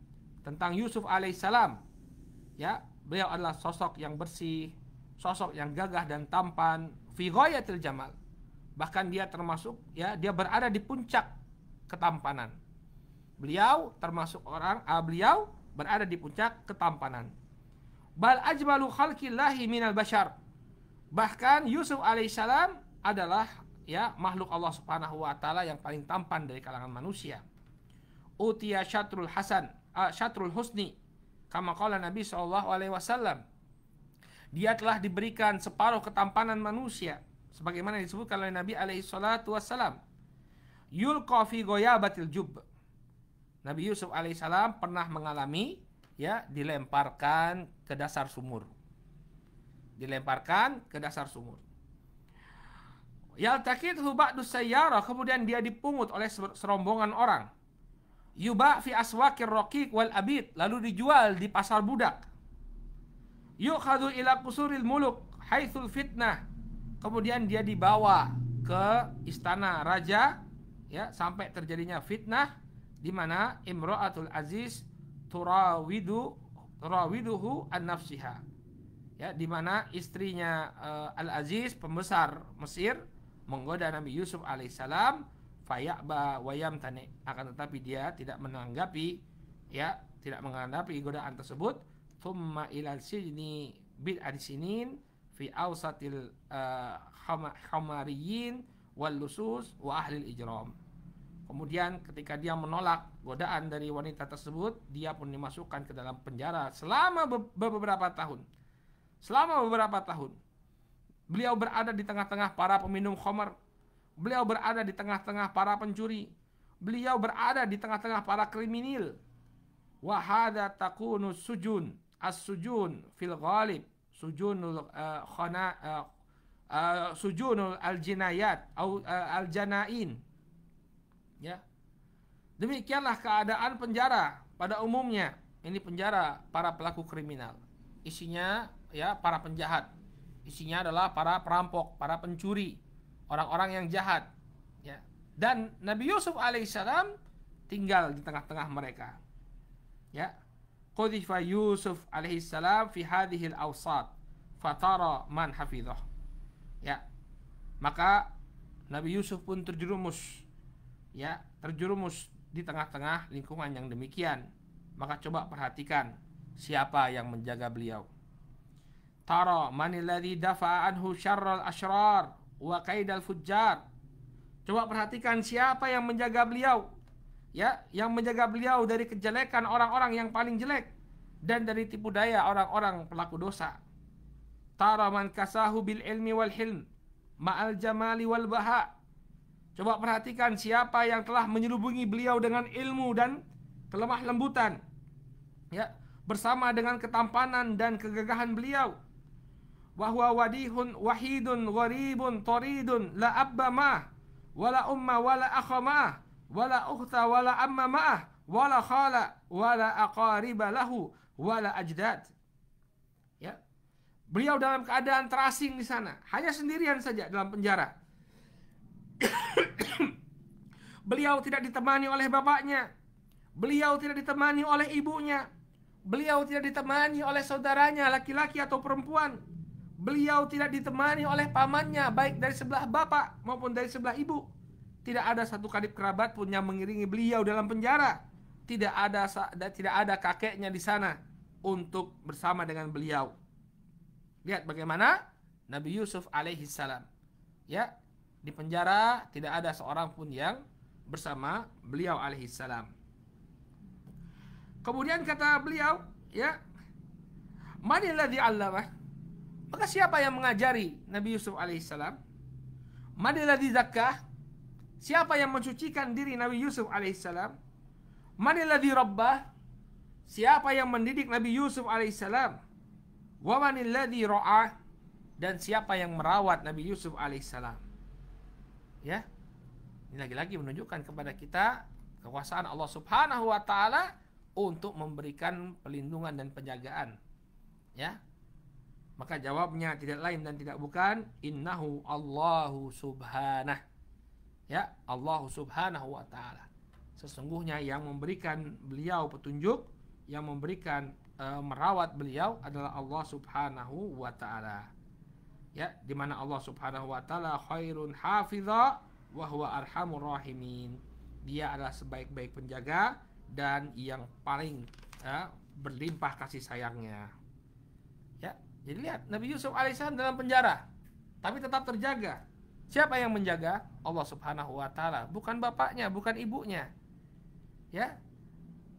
tentang Yusuf alaihissalam. Ya, beliau adalah sosok yang bersih, sosok yang gagah dan tampan, fi ghayatil jamal. Bahkan dia termasuk ya, dia berada di puncak ketampanan. Beliau termasuk orang uh, beliau berada di puncak ketampanan. Bal ajmalu khalqillahi minal bashar. Bahkan Yusuf alaihissalam adalah ya makhluk Allah Subhanahu wa taala yang paling tampan dari kalangan manusia. Utiya syatrul hasan, uh, syatrul husni. Kama qala Nabi sallallahu alaihi wasallam. Dia telah diberikan separuh ketampanan manusia sebagaimana disebutkan oleh Nabi alaihi salatu wasallam kofi goya batil jub. Nabi Yusuf alaihissalam pernah mengalami ya dilemparkan ke dasar sumur. Dilemparkan ke dasar sumur. Yaltakit hubak dusayyara kemudian dia dipungut oleh serombongan orang. Yuba fi aswakir rokiq wal abid lalu dijual di pasar budak. hadu ila kusuril muluk haitsul fitnah. Kemudian dia dibawa ke istana raja ya sampai terjadinya fitnah di mana imra'atul aziz turawidu turawiduhu an nafsiha ya di mana istrinya uh, eh, al aziz pembesar Mesir menggoda Nabi Yusuf alaihissalam fayakba wayam tani akan tetapi dia tidak menanggapi ya tidak menanggapi godaan tersebut thumma ilal sini bil adisinin fi awsatil uh, wal lusus wa ahli ijram. Kemudian ketika dia menolak godaan dari wanita tersebut, dia pun dimasukkan ke dalam penjara selama beberapa tahun. Selama beberapa tahun. Beliau berada di tengah-tengah para peminum khamar. Beliau berada di tengah-tengah para pencuri. Beliau berada di tengah-tengah para kriminal. Wahada takunu sujun as-sujun fil ghalib sujunul uh, khana eh, Eh, sujunul al-jinayat au uh, al-janain ya demikianlah keadaan penjara pada umumnya ini penjara para pelaku kriminal isinya ya para penjahat isinya adalah para perampok para pencuri orang-orang yang jahat ya dan Nabi Yusuf alaihissalam tinggal di tengah-tengah mereka ya Qudifa Yusuf alaihissalam fi hadhil awsat fatara man hafidhah ya maka Nabi Yusuf pun terjerumus ya terjerumus di tengah-tengah lingkungan yang demikian maka coba perhatikan siapa yang menjaga beliau taro manilladhi dafa'an anhu syarral asyrar wa kaidal fujjar coba perhatikan siapa yang menjaga beliau ya yang menjaga beliau dari kejelekan orang-orang yang paling jelek dan dari tipu daya orang-orang pelaku dosa Tara man kasahu bil ilmi wal hilm ma'al jamali wal baha. Coba perhatikan siapa yang telah menyelubungi beliau dengan ilmu dan kelemah lembutan. Ya, bersama dengan ketampanan dan kegagahan beliau. Wahwa wadihun wahidun gharibun toridun la abba ma'ah wala umma wala akha ma'ah wala ukhta wala amma ma'ah wala khala wala aqariba lahu wala ajdad. Beliau dalam keadaan terasing di sana, hanya sendirian saja dalam penjara. [coughs] beliau tidak ditemani oleh bapaknya, beliau tidak ditemani oleh ibunya, beliau tidak ditemani oleh saudaranya laki-laki atau perempuan. Beliau tidak ditemani oleh pamannya baik dari sebelah bapak maupun dari sebelah ibu. Tidak ada satu kadip kerabat pun yang mengiringi beliau dalam penjara. Tidak ada tidak ada kakeknya di sana untuk bersama dengan beliau. Lihat bagaimana Nabi Yusuf alaihi salam. Ya, di penjara tidak ada seorang pun yang bersama beliau alaihi salam. Kemudian kata beliau, ya, di Allah, Maka siapa yang mengajari Nabi Yusuf alaihi salam? di zakah, Siapa yang mencucikan diri Nabi Yusuf alaihi salam? di rabbah? Siapa yang mendidik Nabi Yusuf alaihissalam? Wa ro'ah dan siapa yang merawat Nabi Yusuf alaihissalam. Ya. Ini lagi-lagi menunjukkan kepada kita kekuasaan Allah Subhanahu wa taala untuk memberikan pelindungan dan penjagaan. Ya. Maka jawabnya tidak lain dan tidak bukan innahu Allahu subhanah. Ya, Allah subhanahu wa taala. Sesungguhnya yang memberikan beliau petunjuk, yang memberikan Eh, merawat beliau adalah Allah Subhanahu wa taala. Ya, di mana Allah Subhanahu wa taala khairun hafiza wa huwa arhamur rahimin. Dia adalah sebaik-baik penjaga dan yang paling ya, berlimpah kasih sayangnya. Ya, jadi lihat Nabi Yusuf alaihissalam dalam penjara tapi tetap terjaga. Siapa yang menjaga? Allah Subhanahu wa taala, bukan bapaknya, bukan ibunya. Ya.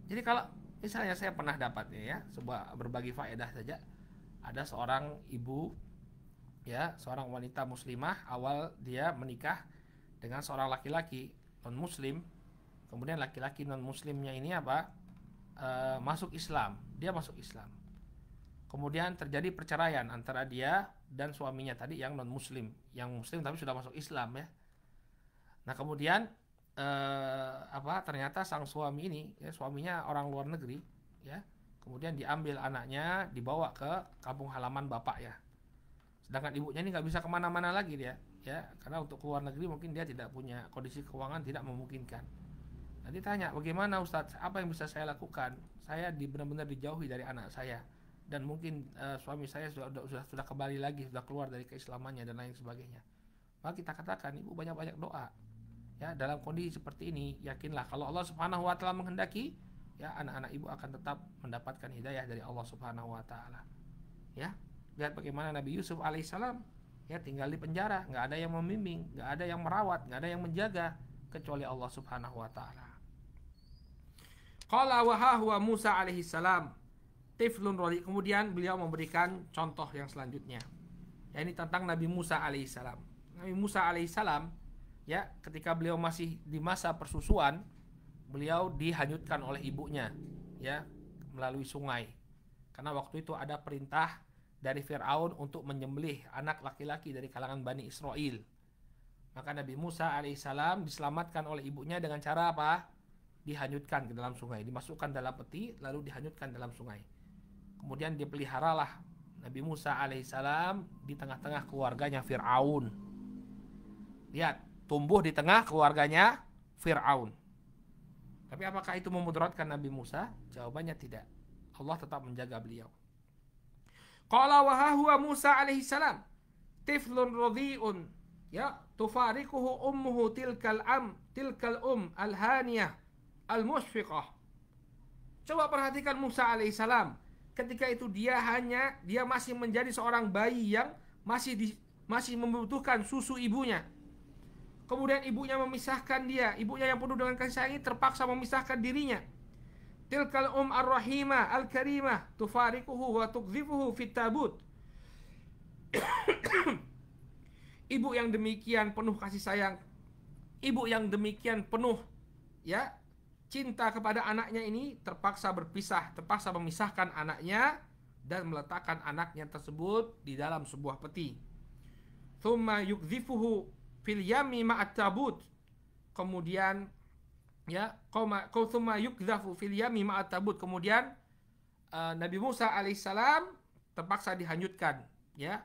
Jadi kalau misalnya saya pernah dapatnya ya sebuah berbagi faedah saja ada seorang ibu ya seorang wanita muslimah awal dia menikah dengan seorang laki-laki non muslim kemudian laki-laki non muslimnya ini apa e, masuk Islam dia masuk Islam kemudian terjadi perceraian antara dia dan suaminya tadi yang non muslim yang muslim tapi sudah masuk Islam ya nah kemudian eh, apa ternyata sang suami ini ya, suaminya orang luar negeri ya kemudian diambil anaknya dibawa ke kampung halaman bapak ya sedangkan ibunya ini nggak bisa kemana-mana lagi dia ya karena untuk luar negeri mungkin dia tidak punya kondisi keuangan tidak memungkinkan nanti tanya bagaimana Ustadz apa yang bisa saya lakukan saya di, benar-benar dijauhi dari anak saya dan mungkin uh, suami saya sudah, sudah sudah kembali lagi sudah keluar dari keislamannya dan lain sebagainya maka kita katakan ibu banyak-banyak doa ya dalam kondisi seperti ini yakinlah kalau Allah Subhanahu wa taala menghendaki ya anak-anak ibu akan tetap mendapatkan hidayah dari Allah Subhanahu wa taala. Ya. Lihat bagaimana Nabi Yusuf alaihissalam ya tinggal di penjara, nggak ada yang membimbing, nggak ada yang merawat, nggak ada yang menjaga kecuali Allah Subhanahu wa taala. Qala wa Musa alaihissalam tiflun rodi Kemudian beliau memberikan contoh yang selanjutnya. Ya, ini tentang Nabi Musa alaihissalam. Nabi Musa alaihissalam ya ketika beliau masih di masa persusuan beliau dihanyutkan oleh ibunya ya melalui sungai karena waktu itu ada perintah dari Fir'aun untuk menyembelih anak laki-laki dari kalangan Bani Israel maka Nabi Musa alaihissalam diselamatkan oleh ibunya dengan cara apa dihanyutkan ke dalam sungai dimasukkan dalam peti lalu dihanyutkan dalam sungai kemudian dipeliharalah Nabi Musa alaihissalam di tengah-tengah keluarganya Fir'aun lihat tumbuh di tengah keluarganya Fir'aun. Tapi apakah itu memudaratkan Nabi Musa? Jawabannya tidak. Allah tetap menjaga beliau. Qala wa huwa Musa alaihi salam tiflun radhi'un ya tufarikuhu ummuhu tilkal am tilkal um al almusfiqah. Coba perhatikan Musa alaihi salam ketika itu dia hanya dia masih menjadi seorang bayi yang masih di, masih membutuhkan susu ibunya Kemudian ibunya memisahkan dia. Ibunya yang penuh dengan kasih sayang ini terpaksa memisahkan dirinya. Tilkal um ar-rahimah al-karimah tufarikuhu wa tukzifuhu fit tabut. [coughs] ibu yang demikian penuh kasih sayang, ibu yang demikian penuh ya cinta kepada anaknya ini terpaksa berpisah, terpaksa memisahkan anaknya dan meletakkan anaknya tersebut di dalam sebuah peti. Thumma yukzifuhu fil yami ma'at tabut. Kemudian ya qoma qautsuma yukdhafu fil yami ma'at tabut. Kemudian uh, Nabi Musa alaihissalam terpaksa dihanyutkan ya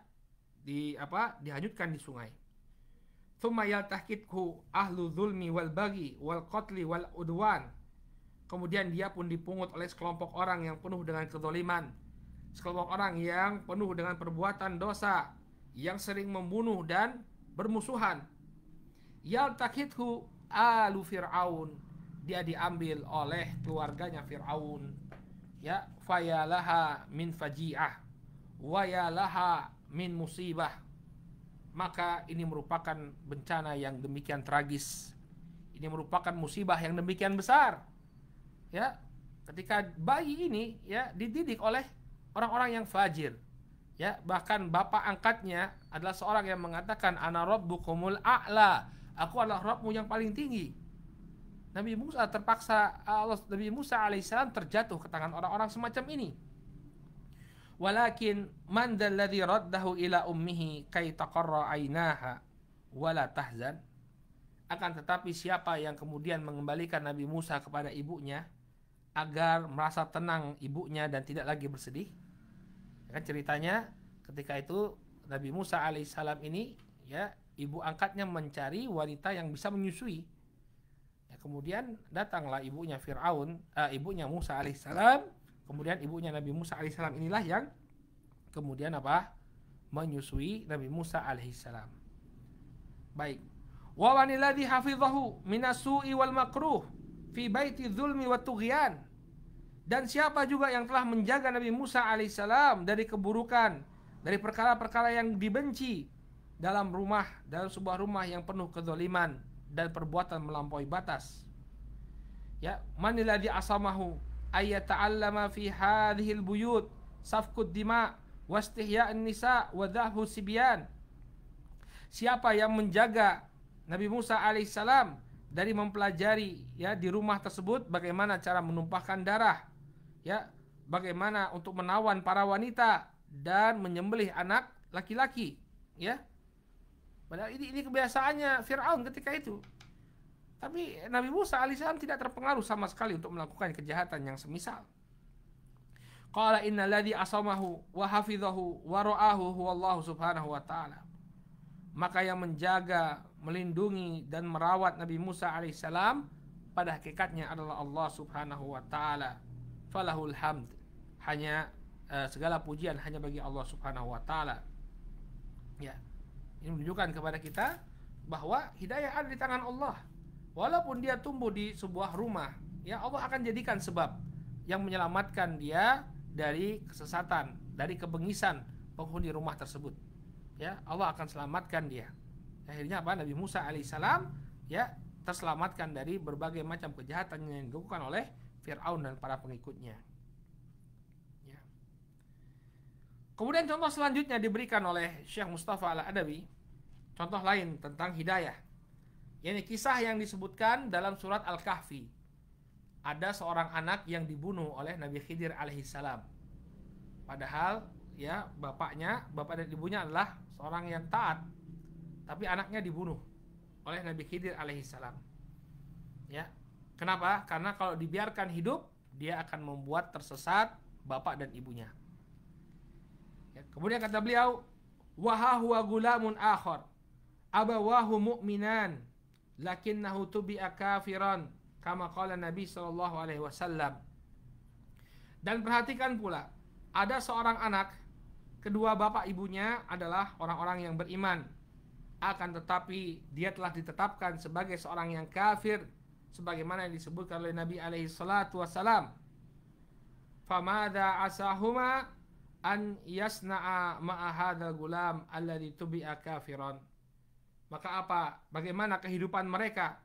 di apa dihanyutkan di sungai. Thumma yaltahkitku ahlu zulmi wal bagi wal qatli wal udwan. Kemudian dia pun dipungut oleh sekelompok orang yang penuh dengan kezoliman. Sekelompok orang yang penuh dengan perbuatan dosa. Yang sering membunuh dan bermusuhan yaltakhithu alu fir'aun dia diambil oleh keluarganya Fir'aun ya fayalaha min faji'ah wayalaha min musibah maka ini merupakan bencana yang demikian tragis ini merupakan musibah yang demikian besar ya ketika bayi ini ya dididik oleh orang-orang yang fajir ya bahkan bapak angkatnya adalah seorang yang mengatakan ana rabbukumul a'la aku adalah Robmu yang paling tinggi. Nabi Musa terpaksa Allah Nabi Musa alaihissalam terjatuh ke tangan orang-orang semacam ini. Walakin man dalladhi raddahu ila ummihi kay taqarra ainaha wala tahzan. Akan tetapi siapa yang kemudian mengembalikan Nabi Musa kepada ibunya agar merasa tenang ibunya dan tidak lagi bersedih. Ya kan ceritanya ketika itu Nabi Musa alaihissalam ini ya ibu angkatnya mencari wanita yang bisa menyusui. Ya, kemudian datanglah ibunya Fir'aun, uh, ibunya Musa alaihissalam, kemudian ibunya Nabi Musa alaihissalam inilah yang kemudian apa? menyusui Nabi Musa alaihissalam. Baik. Wa wanilladhi hafizahu minasu'i wal makruh fi baiti zulmi wa tughyan. Dan siapa juga yang telah menjaga Nabi Musa alaihissalam dari keburukan, dari perkara-perkara yang dibenci, dalam rumah, dalam sebuah rumah yang penuh kezoliman dan perbuatan melampaui batas. Ya, manilladhi asamahu ayyata'allama fi hadhil buyut safkud dima wastihya'an nisa wa sibyan. Siapa yang menjaga Nabi Musa alaihissalam dari mempelajari ya di rumah tersebut bagaimana cara menumpahkan darah ya bagaimana untuk menawan para wanita dan menyembelih anak laki-laki ya Padahal ini, ini kebiasaannya Fir'aun ketika itu. Tapi Nabi Musa alaihissalam tidak terpengaruh sama sekali untuk melakukan kejahatan yang semisal. Qala inna ladhi asamahu wa hafidhahu wa huwa huwallahu subhanahu wa ta'ala. Maka yang menjaga, melindungi dan merawat Nabi Musa alaihissalam pada hakikatnya adalah Allah subhanahu wa ta'ala. Falahul hamd. Hanya eh, segala pujian hanya bagi Allah subhanahu wa ta'ala. Ya. Ini menunjukkan kepada kita bahwa hidayah ada di tangan Allah. Walaupun dia tumbuh di sebuah rumah, ya Allah akan jadikan sebab yang menyelamatkan dia dari kesesatan, dari kebengisan penghuni rumah tersebut. Ya, Allah akan selamatkan dia. Akhirnya apa? Nabi Musa alaihissalam ya terselamatkan dari berbagai macam kejahatan yang dilakukan oleh Fir'aun dan para pengikutnya. Kemudian contoh selanjutnya diberikan oleh Syekh Mustafa Al-Adawi, contoh lain tentang hidayah. Ini kisah yang disebutkan dalam surat Al-Kahfi. Ada seorang anak yang dibunuh oleh Nabi Khidir alaihissalam. Padahal ya bapaknya, bapak dan ibunya adalah seorang yang taat, tapi anaknya dibunuh oleh Nabi Khidir alaihissalam. Ya, kenapa? Karena kalau dibiarkan hidup, dia akan membuat tersesat bapak dan ibunya. Kemudian kata beliau, wahahu gulamun akhor. Abawahu mu'minan. Lakinnahu nahutubi akafiran, Kama kala Nabi Shallallahu Alaihi Wasallam. Dan perhatikan pula, ada seorang anak, kedua bapak ibunya adalah orang-orang yang beriman. Akan tetapi dia telah ditetapkan sebagai seorang yang kafir, sebagaimana yang disebutkan oleh Nabi Alaihi Salatu Wasallam. Famada asahuma an yasna'a ma'ahadal gulam alladhi tubi'a kafiran. Maka apa? Bagaimana kehidupan mereka?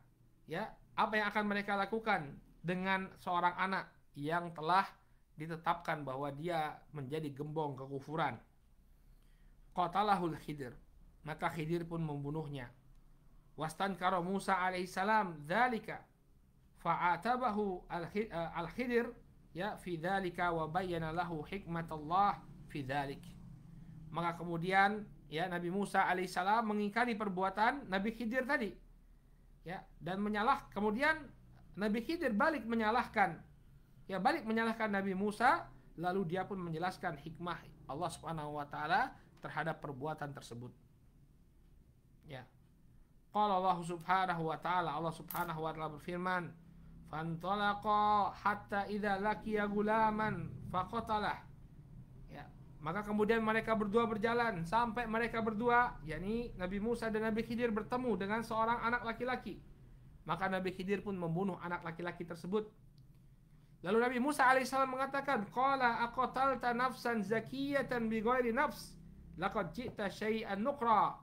Ya, apa yang akan mereka lakukan dengan seorang anak yang telah ditetapkan bahwa dia menjadi gembong kekufuran? Qatalahul Khidir. Maka Khidir pun membunuhnya. Wastan karo Musa alaihissalam dzalika fa'atabahu al-Khidir ya fi dzalika wa bayyana lahu hikmatullah fi dzalik. Maka kemudian ya Nabi Musa alaihissalam mengingkari perbuatan Nabi Khidir tadi. Ya, dan menyalah kemudian Nabi Khidir balik menyalahkan ya balik menyalahkan Nabi Musa lalu dia pun menjelaskan hikmah Allah Subhanahu wa taala terhadap perbuatan tersebut. Ya. Qala Allah Subhanahu wa taala Allah Subhanahu wa taala berfirman fantolako hatta idza laqiya gulaman faqatalah. Ya, maka kemudian mereka berdua berjalan sampai mereka berdua yakni Nabi Musa dan Nabi Khidir bertemu dengan seorang anak laki-laki. Maka Nabi Khidir pun membunuh anak laki-laki tersebut. Lalu Nabi Musa alaihissalam mengatakan, "Qala aqatalta nafsan zakiyatan bighairi nafs?" laqad ji'ta syai'an nukra.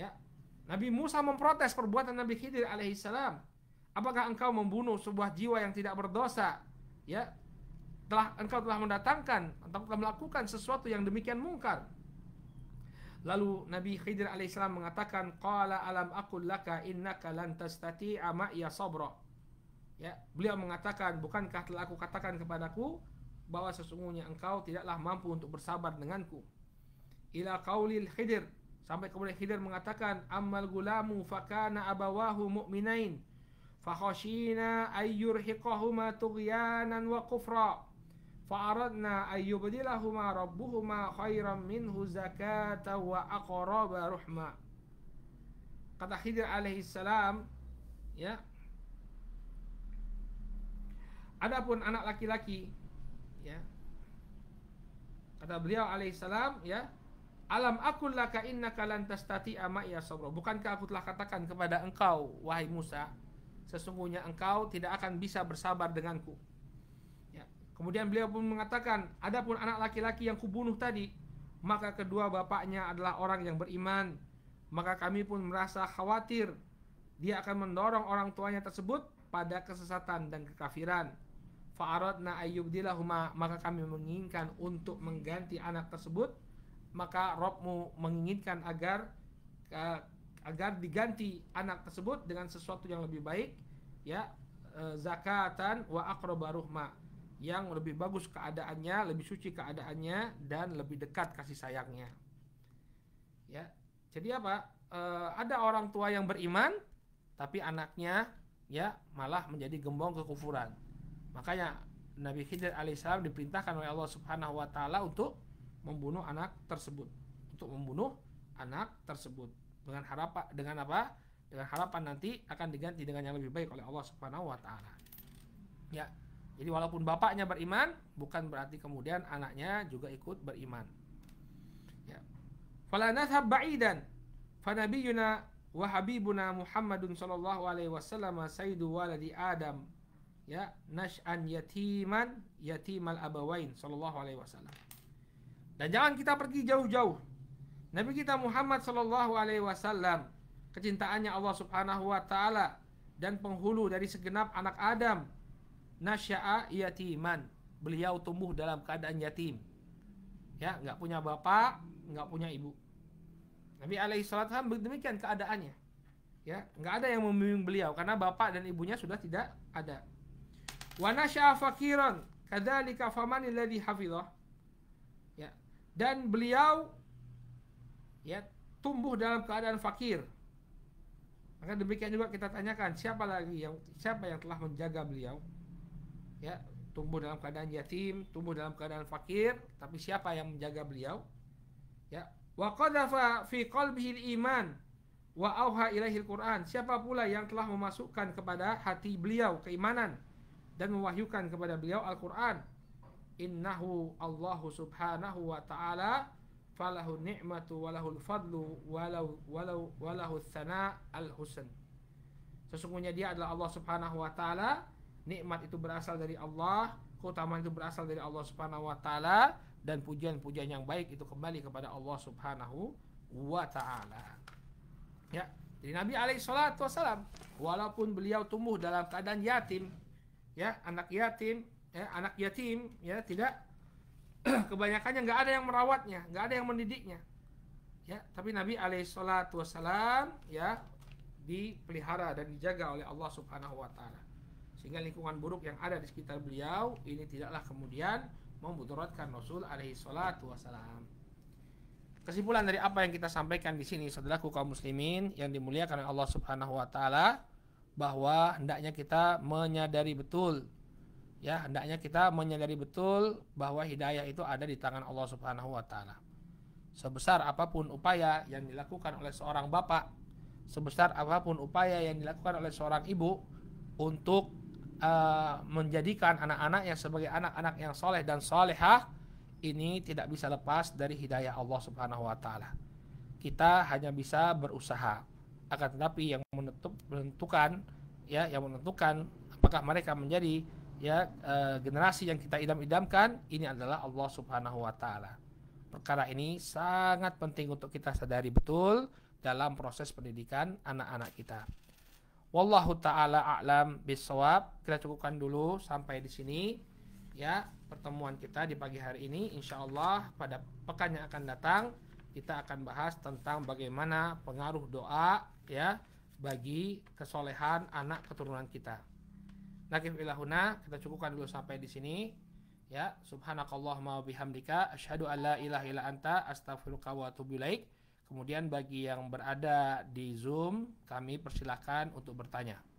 Ya. Nabi Musa memprotes perbuatan Nabi Khidir alaihissalam apakah engkau membunuh sebuah jiwa yang tidak berdosa ya telah engkau telah mendatangkan atau telah melakukan sesuatu yang demikian mungkar lalu Nabi Khidir alaihissalam mengatakan qala alam aqul laka innaka lan tastati'a ya sabra ya beliau mengatakan bukankah telah aku katakan kepadaku bahwa sesungguhnya engkau tidaklah mampu untuk bersabar denganku ila qaulil khidir sampai kemudian Khidir mengatakan amal gulamu fakana abawahu mu'minain Fakhashina ayyurhiqahuma tughyanan wa kufra. Fa'aradna ayyubdilahuma rabbuhuma khairan minhu zakata wa aqraba ruhma. Kata Khidir alaihissalam ya. Adapun anak laki-laki, ya. Kata beliau alaihissalam ya. Alam akul laka innaka lan tastati'a ma'iya sabra. Bukankah aku telah katakan kepada engkau wahai Musa, sesungguhnya engkau tidak akan bisa bersabar denganku. Ya. Kemudian beliau pun mengatakan, adapun anak laki-laki yang kubunuh tadi, maka kedua bapaknya adalah orang yang beriman. Maka kami pun merasa khawatir dia akan mendorong orang tuanya tersebut pada kesesatan dan kekafiran. Fa'aradna ayyubdilahuma maka kami menginginkan untuk mengganti anak tersebut maka Robmu menginginkan agar eh, agar diganti anak tersebut dengan sesuatu yang lebih baik ya e, zakatan wa akrobaruhma yang lebih bagus keadaannya, lebih suci keadaannya dan lebih dekat kasih sayangnya. Ya. Jadi apa? E, ada orang tua yang beriman tapi anaknya ya malah menjadi gembong kekufuran. Makanya Nabi Khidir alaihissalam diperintahkan oleh Allah Subhanahu wa taala untuk membunuh anak tersebut, untuk membunuh anak tersebut dengan harapan dengan apa dengan harapan nanti akan diganti dengan yang lebih baik oleh Allah Subhanahu wa taala. Ya. Jadi walaupun bapaknya beriman bukan berarti kemudian anaknya juga ikut beriman. Ya. Fala nadhhab ba'idan fa nabiyuna wa habibuna Muhammadun sallallahu alaihi wasallam sayyidu waladi Adam ya nash'an yatiman yatimal abawain sallallahu alaihi wasallam. Dan jangan kita pergi jauh-jauh Nabi kita Muhammad Shallallahu Alaihi Wasallam kecintaannya Allah Subhanahu Wa Taala dan penghulu dari segenap anak Adam nasya'a yatiman beliau tumbuh dalam keadaan yatim ya nggak punya bapak nggak punya ibu Nabi alaihi salam demikian keadaannya ya nggak ada yang membimbing beliau karena bapak dan ibunya sudah tidak ada wa nasya'a fakiran kadzalika faman ya dan beliau ya tumbuh dalam keadaan fakir. Maka demikian juga kita tanyakan siapa lagi yang siapa yang telah menjaga beliau? Ya, tumbuh dalam keadaan yatim, tumbuh dalam keadaan fakir, tapi siapa yang menjaga beliau? Ya, wa qadhafa fi qalbihi iman wa auha ilaihi quran Siapa pula yang telah memasukkan kepada hati beliau keimanan dan mewahyukan kepada beliau Al-Qur'an? Innahu Allahu subhanahu wa ta'ala falahu ni'matu walahul fadlu walau walau walahu sana al husn sesungguhnya dia adalah Allah Subhanahu wa taala nikmat itu berasal dari Allah keutamaan itu berasal dari Allah Subhanahu wa taala dan pujian-pujian yang baik itu kembali kepada Allah Subhanahu wa taala ya jadi Nabi alaihi salatu wasalam walaupun beliau tumbuh dalam keadaan yatim ya anak yatim ya anak yatim ya tidak [clears throat] kebanyakannya nggak ada yang merawatnya, nggak ada yang mendidiknya. Ya, tapi Nabi alaihissalatu wassalam ya dipelihara dan dijaga oleh Allah Subhanahu wa taala. Sehingga lingkungan buruk yang ada di sekitar beliau ini tidaklah kemudian memudaratkan Rasul alaihi salatu wassalam. Kesimpulan dari apa yang kita sampaikan di sini, saudaraku kaum muslimin yang dimuliakan oleh Allah Subhanahu wa taala, bahwa hendaknya kita menyadari betul ya hendaknya kita menyadari betul bahwa hidayah itu ada di tangan Allah Subhanahu wa taala. Sebesar apapun upaya yang dilakukan oleh seorang bapak, sebesar apapun upaya yang dilakukan oleh seorang ibu untuk uh, menjadikan anak-anaknya sebagai anak-anak yang soleh dan solehah, ini tidak bisa lepas dari hidayah Allah Subhanahu wa taala. Kita hanya bisa berusaha. Akan tetapi yang menentukan ya yang menentukan apakah mereka menjadi ya uh, generasi yang kita idam-idamkan ini adalah Allah Subhanahu wa taala. Perkara ini sangat penting untuk kita sadari betul dalam proses pendidikan anak-anak kita. Wallahu taala a'lam bisawab. Kita cukupkan dulu sampai di sini ya pertemuan kita di pagi hari ini insyaallah pada pekan yang akan datang kita akan bahas tentang bagaimana pengaruh doa ya bagi kesolehan anak keturunan kita nakif ilahuna kita cukupkan dulu sampai di sini ya subhanakallahumma bihamdika asyhadu alla ilaha illa anta astaghfiruka wa atubu ilaik kemudian bagi yang berada di Zoom kami persilahkan untuk bertanya